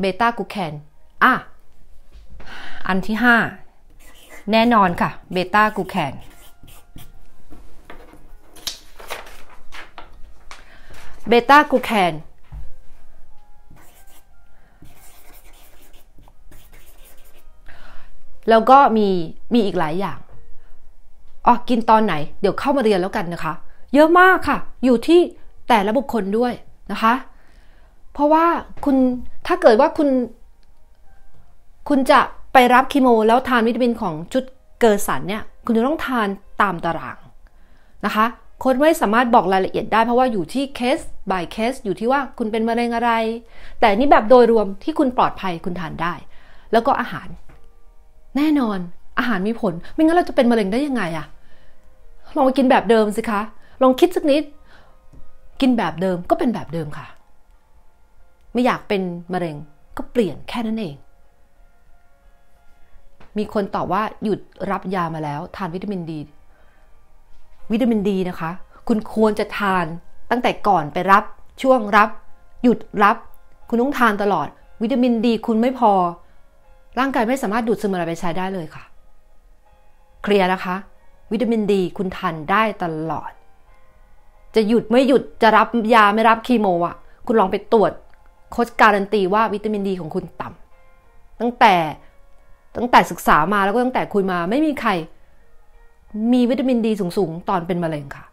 Speaker 1: เบต้ากูแคน อ่ะ อันที่ 5 แน่นอนค่ะ เบต้ากูแคน เบต้ากูแคน แล้วก็มีมีอีกหลายอย่าง อ๋อกินตอนไหน เดี๋ยวเข้ามาเรียนแล้วกันนะคะ เยอะมากค่ะ อยู่ที่แต่ละบุคคลด้วยนะคะเพราะว่าคุณถ้าเกิดว่าคุณ คุณจะไปรับคีโม แล้วทานวิตามินของชุดเกอร์สันเนี่ย คุณจะต้องทานตามตารางนะคะ คนไม่สามารถบอกรายละเอียดได้เพราะว่าอยู่ที่เคส by เคสอยู่ที่ว่าคุณเป็นมะเร็งอะไร แต่นี่แบบโดยรวมที่คุณปลอดภัยคุณทานได้ แล้วก็อาหาร แน่นอนอาหารมีผลไม่งั้นเราจะเป็นมะเร็งได้ยังไงอะลองกินแบบเดิมสิคะ ลองคิดสักนิด กินแบบเดิมก็เป็นแบบเดิมค่ะไม่อยากเป็นมะเร็งก็เปลี่ยนแค่นั้นเอง มีคนตอบว่าหยุดรับยามาแล้วทานวิตามินดี วิตามินดีนะคะ คุณควรจะทาน ตั้งแต่ก่อนไปรับช่วงรับ หยุดรับคุณต้องทานตลอด วิตามินดีคุณไม่พอ ร่างกายไม่สามารถดูดซึมอะไรไปใช้ได้เลยค่ะ เคลียร์นะคะ วิตามินดี คุณทานได้ตลอด จะหยุดไม่หยุดจะรับยาไม่รับคีโมอ่ะ คุณลองไปตรวจโค้ชการันตีว่าวิตามินดีของคุณต่ำ ตั้งแต่ตั้งแต่ศึกษามาแล้วก็ตั้งแต่คุยมาไม่มีใครมีวิตามินดีสูงๆตอนเป็นมะเร็งค่ะ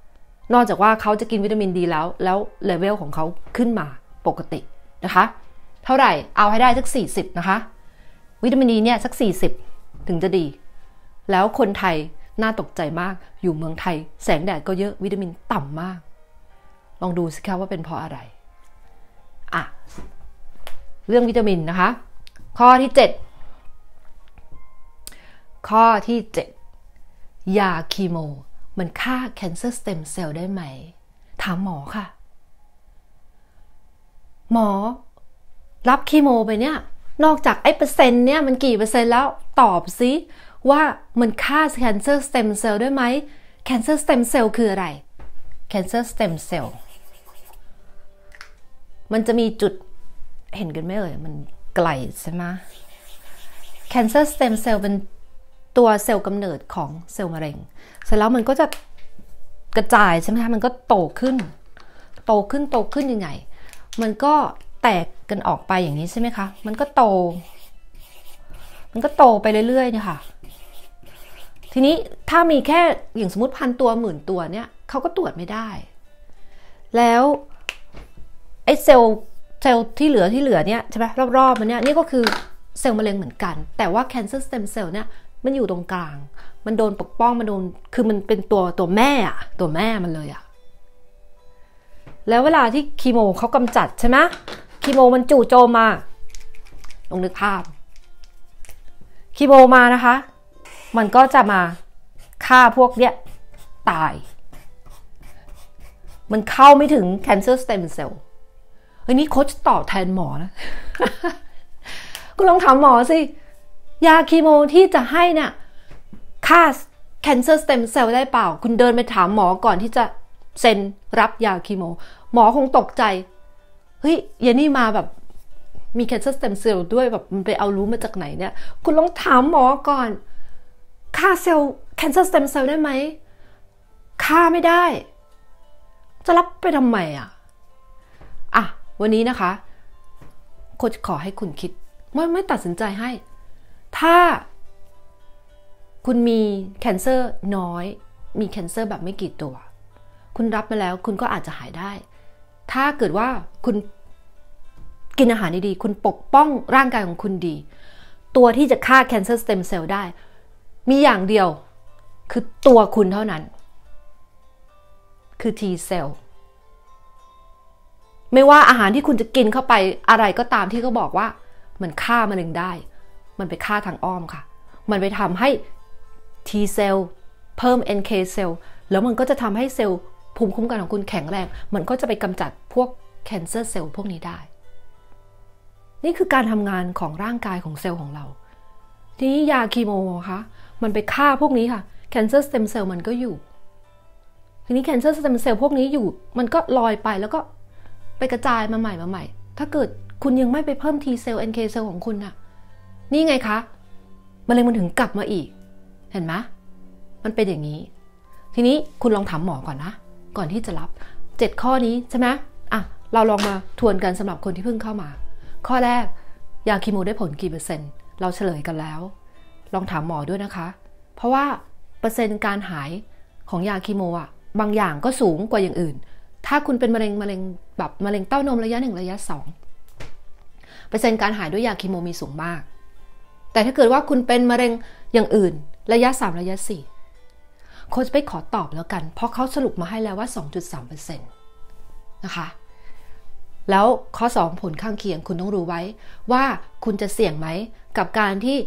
Speaker 1: นอกจากว่าเขาจะกินวิตามินดีแล้ว แล้วเลเวลของเขาขึ้นมาปกตินะคะ เท่าไหร่เอาให้ได้สัก40นะคะวิตามินดีเนี่ยสัก40ถึงจะดีแล้วคนไทยน่าตกใจมากอยู่เมืองไทย แสงแดดก็เยอะวิตามินต่ำมาก ลองดูสิคะว่าเป็นเพราะอะไรอะเรื่องวิตามินนะคะ ข้อที่ 7 ข้อที่ 7 ยาคีโม มันฆ่าแคนเซอร์สเต็มเซลล์ได้ไหม ถามหมอค่ะ หมอ รับคีโมไปเนี่ย นอกจากไอ้เปอร์เซ็นต์เนี่ยมันกี่เปอร์เซ็นต์แล้ว ตอบซิว่ามันฆ่าแคนเซอร์สเต็มเซลล์ได้ไหมแคนเซอร์สเต็มเซลล์คืออะไรแคนเซอร์สเต็มเซลล์มันจะมีจุดเห็นกันไหมเอ่ยมันไกลใช่ไหม cancer stem cell เป็นตัวเซลล์กำเนิดของเซลล์มะเร็ง เสร็จแล้วมันก็จะกระจายใช่ไหมคะ มันก็โตขึ้น โตขึ้นโตขึ้นยังไง มันก็แตกกันออกไปอย่างนี้ใช่ไหมคะ มันก็โต มันก็โตไปเรื่อยๆ เนี่ยค่ะ ทีนี้ถ้ามีแค่อย่างสมมติพันตัวหมื่นตัวเนี่ยเขาก็ตรวจไม่ได้ แล้วไอ้เซลล์เซลล์ที่เหลือที่เหลือเนี่ยใช่ไหมรอบๆมันเนี่ยนี่ก็คือเซลล์มะเร็งเหมือนกัน แต่ว่า cancer stem cell เนี่ยมันอยู่ตรงกลาง มันโดนปกป้อง มันโดนคือมันเป็นตัวตัวแม่อะตัวแม่มันเลยอะแล้วเวลาที่คีโมเขากำจัดใช่ไหมคีโมมันจู่โจมมาลองนึกภาพคีโมมานะคะ มันก็จะมาฆ่าพวกเนี้ยตาย มันเข้าไม่ถึง cancer stem cell เฮ้ยนี่โค้ชตอบแทนหมอนะ คุณลองถามหมอสิ ยาคีโมที่จะให้นะ่ะฆ่า cancer stem cell ได้เปล่า คุณเดินไปถามหมอก่อนที่จะเซ็นรับยาคีโม หมอคงตกใจ เฮ้ยยานี่มาแบบมี cancer stem cell ด้วยแบบ มันไปเอารู้มาจากไหนเนี่ยคุณลองถามหมอก่อนฆ่าเซลล์ cancer stem cell ได้ไหมฆ่าไม่ได้ จะรับไปทำไมอ่ะ อ่ะวันนี้นะคะโคชขอให้คุณคิดไม่ไม่ตัดสินใจให้ ถ้าคุณมีแคนเซอร์น้อย มีแคนเซอร์แบบไม่กี่ตัว คุณรับมาแล้วคุณก็อาจจะหายได้ ถ้าเกิดว่าคุณกินอาหารดีๆคุณปกป้องร่างกายของคุณดี ตัวที่จะฆ่าแคนเซอร์สเต็มเซลล์ได้ มีอย่างเดียว คือตัวคุณเท่านั้น คือ T เซลล์ไม่ว่าอาหารที่คุณจะกินเข้าไปอะไรก็ตามที่เขาบอกว่า มันฆ่ามะเร็งได้ มันไปฆ่าทางอ้อมค่ะ มันไปทำให้ T เซลล์เพิ่ม NK เซลล์แล้วมันก็จะทำให้เซลล์ภูมิคุ้มกันของคุณแข็งแรง มันก็จะไปกำจัดพวก cancer เซลล์พวกนี้ได้ นี่คือการทำงานของร่างกายของเซลล์ของเรา ทีนี้ยาคีโมคะ มันไปฆ่าพวกนี้ค่ะ cancer stem cell มันก็อยู่ ทีนี้ cancer stem cell พวกนี้อยู่ มันก็ลอยไปแล้วก็ไปกระจายมาใหม่มาใหม่ ถ้าเกิดคุณยังไม่ไปเพิ่ม T เซลล์ NK เซลล์ของคุณอะนี่ไงคะมะเร็งมันถึงกลับมาอีก เห็นไหม มันเป็นอย่างนี้ ทีนี้คุณลองถามหมอก่อนนะ ก่อนที่จะรับ 7 ข้อนี้ใช่ไหมอ่ะ เราลองมาทวนกันสำหรับคนที่เพิ่งเข้ามา ข้อแรก ยาคีโมได้ผลกี่เปอร์เซ็นต์ เราเฉลยกันแล้ว ลองถามหมอด้วยนะคะ เพราะว่าเปอร์เซ็นต์การหายของยาคีโมอะบางอย่างก็สูงกว่าอย่างอื่นถ้าคุณเป็นมะเร็งมะเร็งแบบมะเร็งเต้านมระยะหนึ่งระยะสองเปอร์เซ็นต์การหายด้วยยาเคมีมีสูงมาก แต่ถ้าเกิดว่าคุณเป็นมะเร็งอย่างอื่นระยะ 3 ระยะ4โคจะไปขอตอบแล้วกันเพราะเขาสรุปมาให้แล้วว่า2.3%นะคะแล้วข้อ 2 ผลข้างเคียงคุณต้องรู้ไว้ว่าคุณจะเสี่ยงไหมกับการที่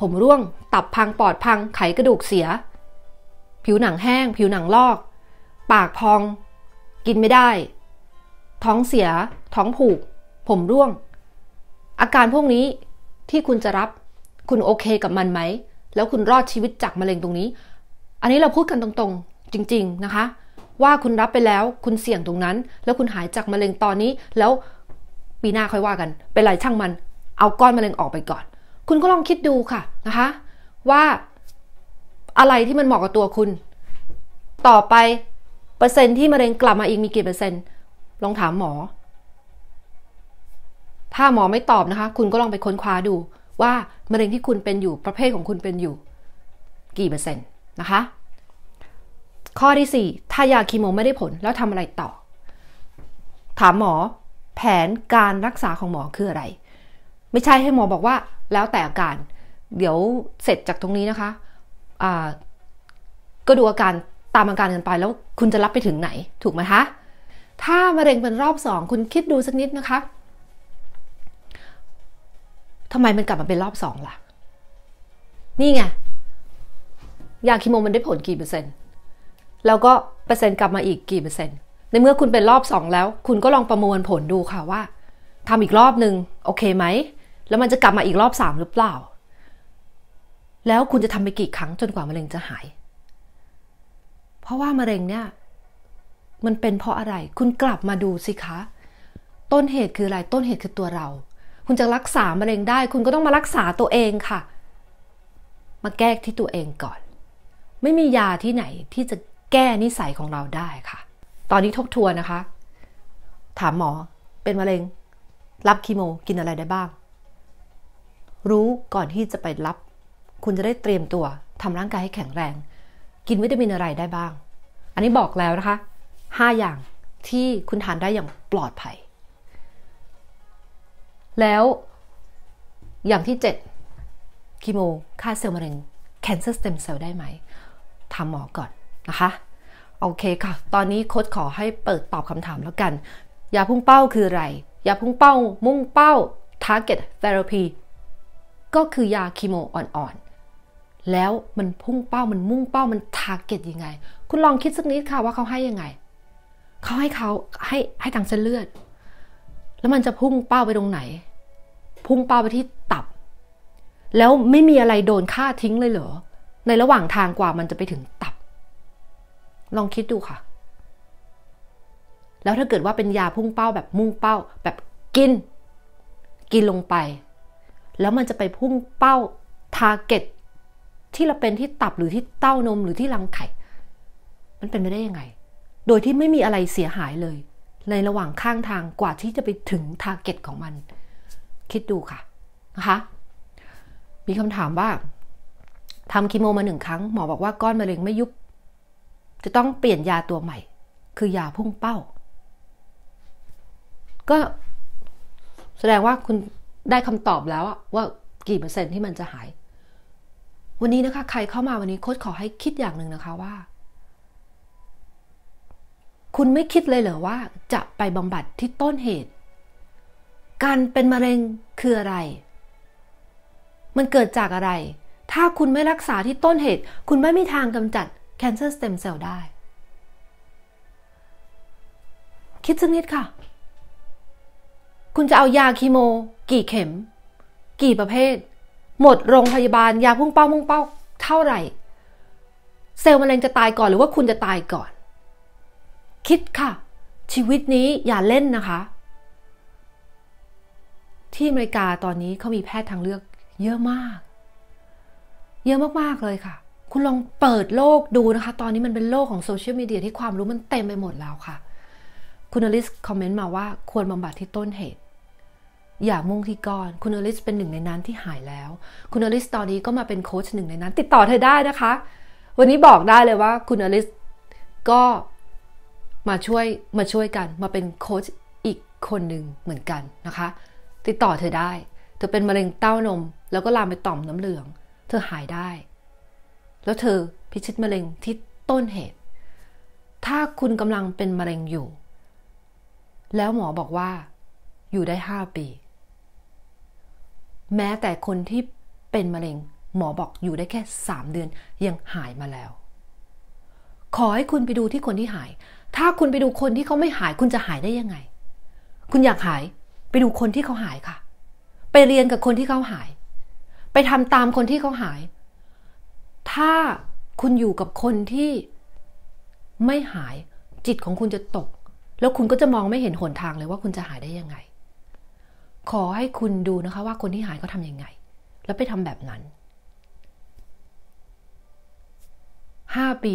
Speaker 1: ผมร่วงตับพังปอดพังไขกระดูกเสีย ผิวหนังแห้ง ผิวหนังลอก ปากพองกินไม่ได้ ท้องเสีย ท้องผูก ผมร่วง อาการพวกนี้ที่คุณจะรับ คุณโอเคกับมันไหมแล้วคุณรอดชีวิตจากมะเร็งตรงนี้ อันนี้เราพูดกันตรงๆ จริง ๆนะคะ ว่าคุณรับไปแล้วคุณเสี่ยงตรงนั้น แล้วคุณหายจากมะเร็งตอนนี้ แล้วปีหน้าค่อยว่ากันเป็นไรช่างมัน เอาก้อนมะเร็งออกไปก่อน คุณก็ลองคิดดูค่ะนะคะ ว่าอะไรที่มันเหมาะกับตัวคุณ ต่อไปเปอร์เซ็นที่มะเร็งกลับมา อีก มีกี่ เปอร์เซ็นต์ลอง ถามหมอ ถ้าหมอไม่ตอบนะคะ คุณก็ลองไปค้นคว้าดูว่ามะเร็งที่คุณเป็นอยู่ประเภทของคุณเป็นอยู่ กี่เปอร์เซ็นต์นะคะข้อที่4ถ้ายาคีโมไม่ได้ผล แล้วทำอะไรต่อ ถามหมอแผนการรักษาของหมอคืออะไร ไม่ใช่ให้หมอบอกว่าแล้วแต่อาการ เดี๋ยวเสร็จจากตรงนี้นะคะะก็ดูอาการตามอาการกันไป แล้วคุณจะรับไปถึงไหนถูกไหมคะถ้ามะเร็งเป็นรอบสองคุณคิดดูสักนิดนะคะทำไมมันกลับมาเป็นรอบสองล่ะนี่ไงยาคีโมมันได้ผลกี่เปอร์เซ็นต์แล้วก็เปอร์เซ็นต์กลับมาอีกกี่เปอร์เซ็นต์ในเมื่อคุณเป็นรอบสองแล้ว คุณก็ลองประมวลผลดูค่ะว่า ทำอีกรอบหนึ่งโอเคไหมแล้วมันจะกลับมาอีกรอบสามหรือเปล่า แล้วคุณจะทำไปกี่ครั้งจนกว่ามะเร็งจะหายเพราะว่ามะเร็งเนี่ยมันเป็นเพราะอะไร คุณกลับมาดูสิคะ ต้นเหตุคืออะไรต้นเหตุคือตัวเรา คุณจะรักษามะเร็งได้ คุณก็ต้องมารักษาตัวเองค่ะ มาแก้ที่ตัวเองก่อน ไม่มียาที่ไหนที่จะแก้นิสัยของเราได้ค่ะ ตอนนี้ทบทวนนะคะ ถามหมอ เป็นมะเร็ง รับคีโมกินอะไรได้บ้าง รู้ก่อนที่จะไปรับ คุณจะได้เตรียมตัวทำร่างกายให้แข็งแรงกินวิตามินอะไรได้บ้าง อันนี้บอกแล้วนะคะ 5 อย่างที่คุณทานได้อย่างปลอดภัย แล้วอย่างที่7คีโมค่าเซลล์มะเร็ง cancer stem cell ได้ไหมถามหมอก่อนนะคะ โอเคค่ะ ตอนนี้โค้ดขอให้เปิดตอบคำถามแล้วกัน ยาพุ่งเป้าคืออะไร ยาพุ่งเป้า มุ่งเป้า target therapy ก็คือยาคีโมอ่อนแล้วมันพุ่งเป้ามันมุ่งเป้า มันทาร์เก็ตยังไง คุณลองคิดสักนิดค่ะว่าเขาให้ยังไง เขาให้เขาให้ให้ทางเส้นเลือด แล้วมันจะพุ่งเป้าไปตรงไหน พุ่งเป้าไปที่ตับ แล้วไม่มีอะไรโดนฆ่าทิ้งเลยเหรอ ในระหว่างทางกว่ามันจะไปถึงตับ ลองคิดดูค่ะ แล้วถ้าเกิดว่าเป็นยาพุ่งเป้าแบบมุ่งเป้า แบบกิน กินลงไป แล้วมันจะไปพุ่งเป้าทาร์เก็ตที่เราเป็นที่ตับหรือที่เต้านมหรือที่รังไข่ มันเป็นไปได้ยังไง โดยที่ไม่มีอะไรเสียหายเลย ในระหว่างข้างทางกว่าที่จะไปถึงทาร์เก็ตของมัน คิดดูค่ะ นะคะ มีคำถามว่าทำคีโมมาหนึ่งครั้งหมอบอกว่าก้อนมะเร็งไม่ยุบ จะต้องเปลี่ยนยาตัวใหม่ คือยาพุ่งเป้า ก็แสดงว่าคุณได้คำตอบแล้วว่ากี่เปอร์เซ็นต์ที่มันจะหายวันนี้นะคะ ใครเข้ามาวันนี้โค้ชขอให้คิดอย่างหนึ่งนะคะว่า คุณไม่คิดเลยเหรอว่าจะไปบำบัดที่ต้นเหตุ การเป็นมะเร็งคืออะไร มันเกิดจากอะไร ถ้าคุณไม่รักษาที่ต้นเหตุ คุณไม่มีทางกำจัด cancer stem cell ได้ คิดสักนิดค่ะ คุณจะเอายาคีโม กี่เข็ม กี่ประเภทหมดโรงพยาบาล ยาพุ่งเป้าพุ่งเป้าเท่าไหร่ เซลล์มะเร็งจะตายก่อนหรือว่าคุณจะตายก่อน คิดค่ะ ชีวิตนี้อย่าเล่นนะคะ ที่อเมริกาตอนนี้เขามีแพทย์ทางเลือกเยอะมาก เยอะมากๆเลยค่ะ คุณลองเปิดโลกดูนะคะ ตอนนี้มันเป็นโลกของโซเชียลมีเดียที่ความรู้มันเต็มไปหมดแล้วค่ะ คุณอลิสคอมเมนต์มาว่าควรบำบัดที่ต้นเหตุอย่ามุ่งที่ก้อน คุณอลิสเป็นหนึ่งในนั้นที่หายแล้ว คุณอลิสตอนนี้ก็มาเป็นโค้ชหนึ่งในนั้น ติดต่อเธอได้นะคะ วันนี้บอกได้เลยว่า คุณอลิสก็มาช่วยมาช่วยกันมาเป็นโค้ชอีกคนหนึ่งเหมือนกันนะคะติดต่อเธอได้เธอเป็นมะเร็งเต้านม แล้วก็ลามไปต่อมน้ำเหลือง เธอหายได้ แล้วเธอพิชิตมะเร็งที่ต้นเหตุ ถ้าคุณกำลังเป็นมะเร็งอยู่ แล้วหมอบอกว่า อยู่ได้5ปีแม้แต่คนที่เป็นมะเร็งหมอบอกอยู่ได้แค่ 3 เดือนยังหายมาแล้ว ขอให้คุณไปดูที่คนที่หาย ถ้าคุณไปดูคนที่เขาไม่หาย คุณจะหายได้ยังไง คุณอยากหายไปดูคนที่เขาหายค่ะ ไปเรียนกับคนที่เขาหาย ไปทำตามคนที่เขาหาย ถ้าคุณอยู่กับคนที่ไม่หายจิตของคุณจะตก แล้วคุณก็จะมองไม่เห็นหนทางเลยว่าคุณจะหายได้ยังไงขอให้คุณดูนะคะว่าคนที่หายเขาทำยังไง แล้วไปทำแบบนั้น 5 ปี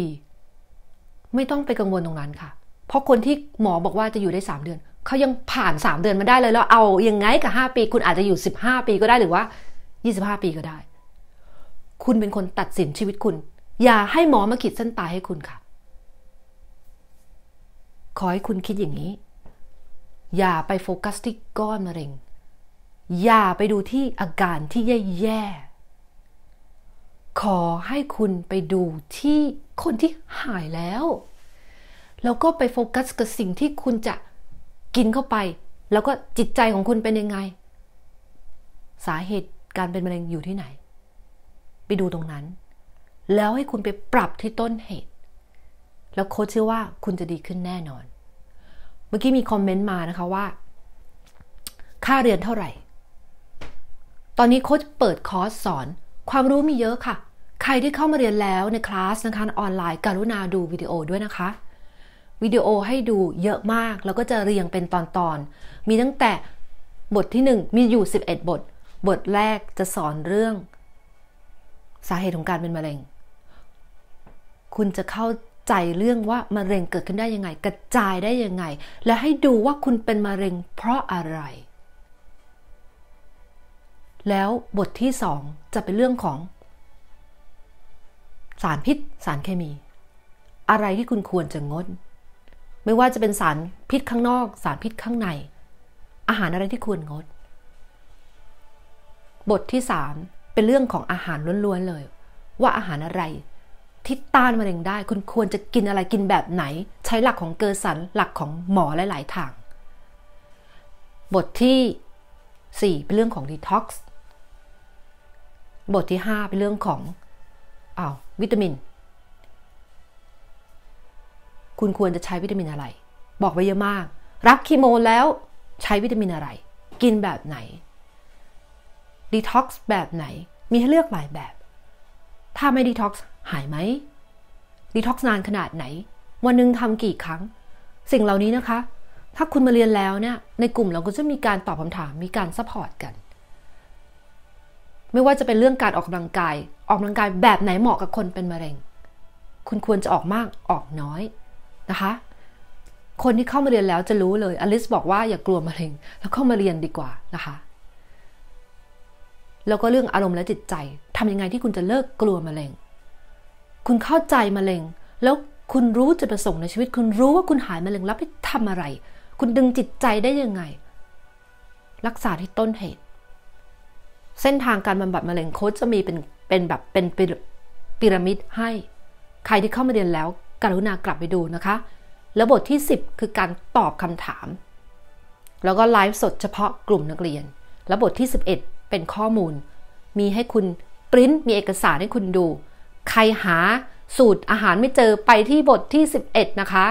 Speaker 1: ไม่ต้องไปกังวลตรงนั้นค่ะ เพราะคนที่หมอบอกว่าจะอยู่ได้3 เดือน เขายังผ่าน 3 เดือนมาได้เลยแล้วเอายังไงกับ5ปี คุณอาจจะอยู่15 ปีก็ได้หรือว่า 25 ปีก็ได้ คุณเป็นคนตัดสินชีวิตคุณ อย่าให้หมอมาขีดเส้นตายให้คุณค่ะ ขอให้คุณคิดอย่างนี้ อย่าไปโฟกัสที่ก้อนมะเร็งอย่าไปดูที่อาการที่แย่ๆ ขอให้คุณไปดูที่คนที่หายแล้ว แล้วก็ไปโฟกัสกับสิ่งที่คุณจะกินเข้าไป แล้วก็จิตใจของคุณเป็นยังไง สาเหตุการเป็นมะเร็งอยู่ที่ไหน ไปดูตรงนั้น แล้วให้คุณไปปรับที่ต้นเหตุ แล้วโค้ชเชื่อว่าคุณจะดีขึ้นแน่นอน เมื่อกี้มีคอมเมนต์มานะคะว่า ค่าเรียนเท่าไหร่อนนี้โค้ชเปิดคอร์สสอน ความรู้มีเยอะค่ะ ใครที่เข้ามาเรียนแล้วในคลาสนะคะออนไลน์ กรุณาดูวิดีโอด้วยนะคะวิดีโอให้ดูเยอะมากแล้วก็จะเรียงเป็นตอนๆ มีตั้งแต่บทที่ 1 มีอยู่ 11 บท บทแรกจะสอนเรื่อง สาเหตุของการเป็นมะเร็ง คุณจะเข้าใจเรื่องว่ามะเร็งเกิดขึ้นได้ยังไง กระจายได้ยังไง และให้ดูว่าคุณเป็นมะเร็งเพราะอะไรแล้วบทที่สอง จะเป็นเรื่องของ สารพิษสารเคมี อะไรที่คุณควรจะงด ไม่ว่าจะเป็นสารพิษข้างนอก สารพิษข้างใน อาหารอะไรที่ควรงด บทที่สามเป็นเรื่องของอาหารล้วนๆเลย ว่าอาหารอะไรที่ต้านมะเร็งได้ คุณควรจะกินอะไรกินแบบไหน ใช้หลักของเกอร์สันหลักของหมอหลาย ๆทาง บทที่4เป็นเรื่องของดีท็อกซ์บทที่ 5 เป็นเรื่องของอา้าววิตามิน คุณควรจะใช้วิตามินอะไร บอกไว้เยอะมาก รับคีโมแล้วใช้วิตามินอะไร กินแบบไหนดีท็อกซ์แบบไหนมีให้เลือกหลายแบบถ้าไม่ดีท็อกซ์หายไหมดีท็อกซ์นานขนาดไหน วันหนึ่งทำกี่ครั้ง สิ่งเหล่านี้นะคะ ถ้าคุณมาเรียนแล้วเนี่ยในกลุ่มเราก็จะมีการตอบคำถามมีการซัพพอร์ตกันไม่ว่าจะเป็นเรื่องการออกกำลังกาย ออกกำลังกายแบบไหนเหมาะกับคนเป็นมะเร็ง คุณควรจะออกมากออกน้อยนะคะคนที่เข้ามาเรียนแล้วจะรู้เลยอลิสบอกว่าอย่ากลัวมะเร็ง แล้วเข้ามาเรียนดีกว่านะคะแล้วก็เรื่องอารมณ์และจิตใจทำยังไงที่คุณจะเลิกกลัวมะเร็ง คุณเข้าใจมะเร็ง แล้วคุณรู้จุดประสงค์ในชีวิต คุณรู้ว่าคุณหายมะเร็ง แล้วไปทำอะไร คุณดึงจิตใจได้ยังไง รักษาที่ต้นเหตุเส้นทางการบาบัดมะเร็งโค้ชจะมีเป็นเป็นแบบเป็นเป็นพีระมิดให้ ใครที่เข้ามาเรียนแล้วกรุณากลับไปดูนะคะแล้วบทที่ 10 คือการตอบคำถาม แล้วก็ไลฟ์สดเฉพาะกลุ่มนักเรียนแล้วบทที่ 11 เป็นข้อมูล มีให้คุณปริ้นมีเอกสารให้คุณดู ใครหาสูตรอาหารไม่เจอไปที่บทที่ 11 นะคะ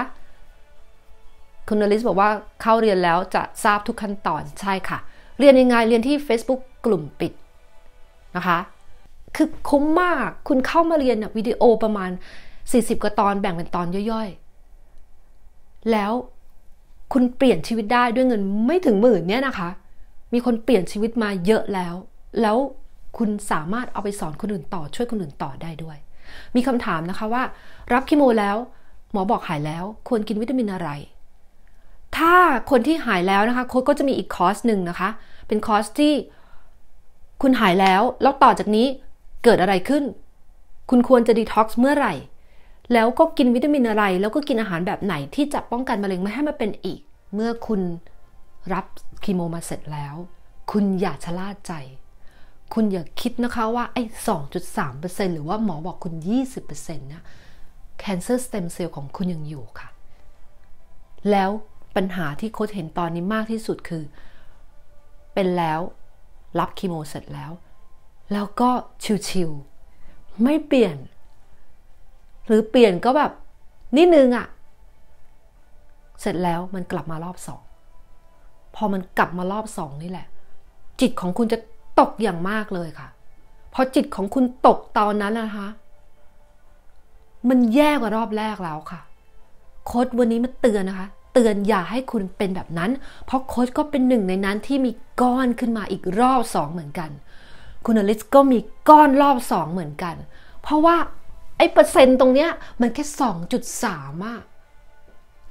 Speaker 1: คุณนลิสบอกว่าเข้าเรียนแล้วจะทราบทุกขั้นตอนใช่ค่ะ เรียนยังไงเรียนที่ Facebook กลุ่มปิดนะคะ คือคุ้มมาก คุณเข้ามาเรียนวิดีโอประมาณ 40กว่าตอนแบ่งเป็นตอนย่อยๆ แล้วคุณเปลี่ยนชีวิตได้ด้วยเงินไม่ถึงหมื่นเนี่ยนะคะ มีคนเปลี่ยนชีวิตมาเยอะแล้ว แล้วคุณสามารถเอาไปสอนคนอื่นต่อช่วยคนอื่นต่อได้ด้วย มีคำถามนะคะว่ารับคีโมแล้ว หมอบอกหายแล้วควรกินวิตามินอะไร ถ้าคนที่หายแล้วนะคะโค้ดก็จะมีอีกคอร์สหนึ่งนะคะเป็นคอร์สที่คุณหายแล้ว แล้วต่อจากนี้เกิดอะไรขึ้น คุณควรจะดีท็อกซ์เมื่อไหร่ แล้วก็กินวิตามินอะไร แล้วก็กินอาหารแบบไหนที่จะป้องกันมะเร็งไม่ให้มันเป็นอีก เมื่อคุณรับคีโมมาเสร็จแล้ว คุณอย่าชะล่าใจ คุณอย่าคิดนะคะว่าไอ้2.3%หรือว่าหมอบอกคุณ 20%นะแคนเซอร์สเต็มเซลล์ของคุณยังอยู่ค่ะ แล้วปัญหาที่โค้ชเห็นตอนนี้มากที่สุดคือ เป็นแล้วรับคีโมเสร็จแล้ว แล้วก็ชิวๆ ไม่เปลี่ยน หรือเปลี่ยนก็แบบนิดนึงอะเสร็จแล้วมันกลับมารอบสอง พอมันกลับมารอบสองนี่แหละ จิตของคุณจะตกอย่างมากเลยค่ะพอจิตของคุณตกตอนนั้นนะคะ มันแย่กว่ารอบแรกแล้วค่ะ โค้ดวันนี้มาเตือนนะคะเตือนอย่าให้คุณเป็นแบบนั้น เพราะโค้ชก็เป็นหนึ่งในนั้นที่มีก้อนขึ้นมาอีกรอบสองเหมือนกัน คุณอลิสก็มีก้อนรอบสองเหมือนกัน เพราะว่าไอ้เปอร์เซ็นต์ตรงเนี้ยมันแค่สสองจุดามอะ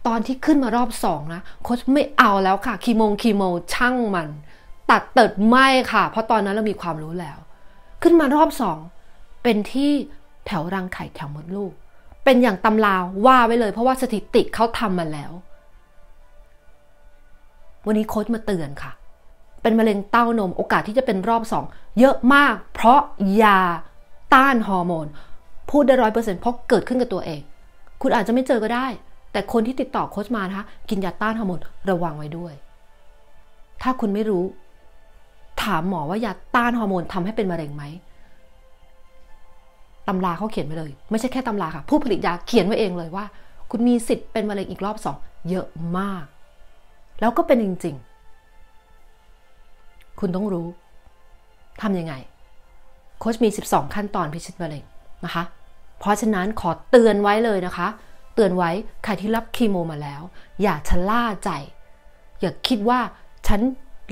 Speaker 1: ตอนที่ขึ้นมารอบสองนะ โค้ชไม่เอาแล้วค่ะ คีโมงคีโมช่างมัน ตัดเติดไม่ค่ะ เพราะตอนนั้นเรามีความรู้แล้ว ขึ้นมารอบสอง เป็นที่แถวรังไข่แถวมดลูก เป็นอย่างตำราว่าไว้เลย เพราะว่าสถิติเขาทำมาแล้ววันนี้โค้ชมาเตือนค่ะ เป็นมะเร็งเต้านม โอกาสที่จะเป็นรอบสองเยอะมาก เพราะยาต้านฮอร์โมน พูดได้ร้อยเปอร์เซ็นต์เพราะเกิดขึ้นกับตัวเอง คุณอาจจะไม่เจอก็ได้ แต่คนที่ติดต่อโค้ชมานะคะ กินยาต้านฮอร์โมนระวังไว้ด้วย ถ้าคุณไม่รู้ ถามหมอว่ายาต้านฮอร์โมนทำให้เป็นมะเร็งไหมตำราเขาเขียนไว้เลย ไม่ใช่แค่ตำราค่ะ ผู้ผลิตยาเขียนไว้เองเลยว่า คุณมีสิทธิ์เป็นมะเร็งอีกรอบสองเยอะมากแล้วก็เป็นจริงๆ คุณต้องรู้ ทำยังไง โค้ชมี 12 ขั้นตอนพิชิตมะเร็งนะคะ เพราะฉะนั้นขอเตือนไว้เลยนะคะ เตือนไว้ใครที่รับคีโมมาแล้ว อย่าชะล่าใจ อย่าคิดว่าฉัน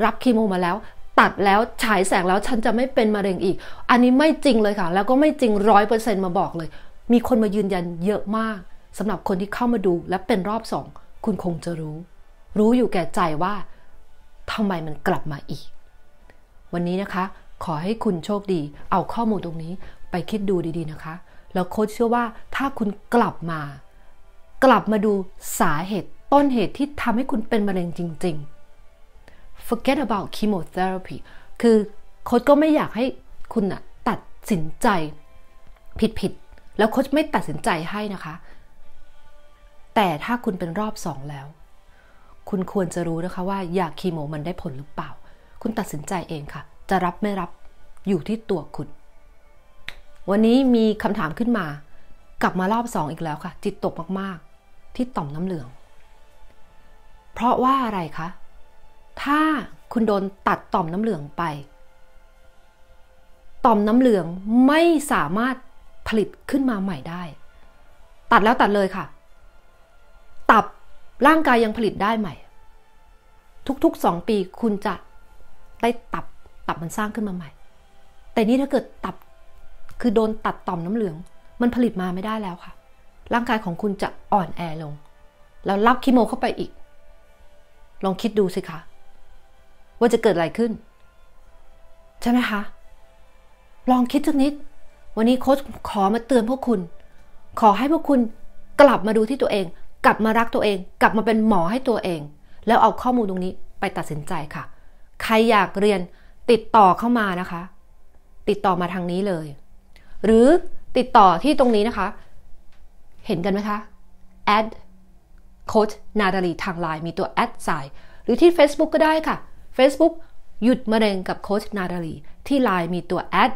Speaker 1: รับคีโมมาแล้ว ตัดแล้วฉายแสงแล้วฉันจะไม่เป็นมะเร็งอีก อันนี้ไม่จริงเลยค่ะแล้วก็ไม่จริงร้อยเปอร์เซ็นต์มาบอกเลย มีคนมายืนยันเยอะมากสำหรับคนที่เข้ามาดูและเป็นรอบสองคุณคงจะรู้รู้อยู่แก่ใจว่าทำไมมันกลับมาอีก วันนี้นะคะ ขอให้คุณโชคดีเอาข้อมูลตรงนี้ไปคิดดูดีๆนะคะ แล้วโค้ชเชื่อว่าถ้าคุณกลับมา กลับมาดูสาเหตุต้นเหตุที่ทำให้คุณเป็นมะเร็งจริง ๆ forget about chemotherapy คือโค้ชก็ไม่อยากให้คุณนะตัดสินใจ ผิด ๆ แล้วโค้ชไม่ตัดสินใจให้นะคะ แต่ถ้าคุณเป็นรอบสองแล้วคุณควรจะรู้นะคะว่ายาคีโมมันได้ผลหรือเปล่า คุณตัดสินใจเองค่ะ จะรับไม่รับ อยู่ที่ตัวคุณ วันนี้มีคำถามขึ้นมา กลับมารอบสองอีกแล้วค่ะ จิตตกมากๆ ที่ต่อมน้ำเหลือง เพราะว่าอะไรคะ ถ้าคุณโดนตัดต่อมน้ำเหลืองไป ต่อมน้ำเหลืองไม่สามารถผลิตขึ้นมาใหม่ได้ ตัดแล้วตัดเลยค่ะ ตับร่างกายยังผลิตได้ใหม่ ทุกๆ สองปีคุณจะได้ตับ ตับมันสร้างขึ้นมาใหม่ แต่นี่ถ้าเกิดตับคือโดนตัดต่อมน้ำเหลือง มันผลิตมาไม่ได้แล้วค่ะ ร่างกายของคุณจะอ่อนแอลง แล้วรับคีโมเข้าไปอีก ลองคิดดูสิคะ ว่าจะเกิดอะไรขึ้น ใช่ไหมคะ ลองคิดสักนิด วันนี้โค้ชขอมาเตือนพวกคุณ ขอให้พวกคุณกลับมาดูที่ตัวเองกลับมารักตัวเอง กลับมาเป็นหมอให้ตัวเอง แล้วเอาข้อมูลตรงนี้ไปตัดสินใจค่ะ ใครอยากเรียนติดต่อเข้ามานะคะ ติดต่อมาทางนี้เลย หรือติดต่อที่ตรงนี้นะคะ เห็นกันไหมคะ add coach นาดาลีทางไลน์มีตัว add ใส่ หรือที่ Facebook ก็ได้ค่ะ Facebook หยุดมะเร็งกับโค้ชนาดาลีที่ไลน์มีตัว add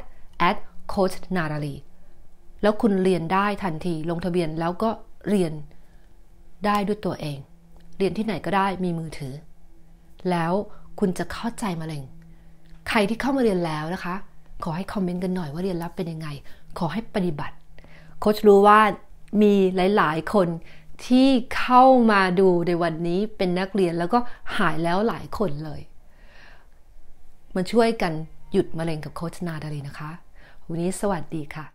Speaker 1: add coach นาดาลีแล้วคุณเรียนได้ทันทีลงทะเบียนแล้วก็เรียนได้ด้วยตัวเอง เรียนที่ไหนก็ได้มีมือถือ แล้วคุณจะเข้าใจมะเร็ง ใครที่เข้ามาเรียนแล้วนะคะ ขอให้คอมเมนต์กันหน่อยว่าเรียนรับเป็นยังไง ขอให้ปฏิบัติ โค้ชรู้ว่ามีหลายๆคนที่เข้ามาดูในวันนี้เป็นนักเรียนแล้วก็หายแล้วหลายคนเลยมาช่วยกันหยุดมะเร็งกับโคชนาดาลีนะคะ วันนี้สวัสดีค่ะ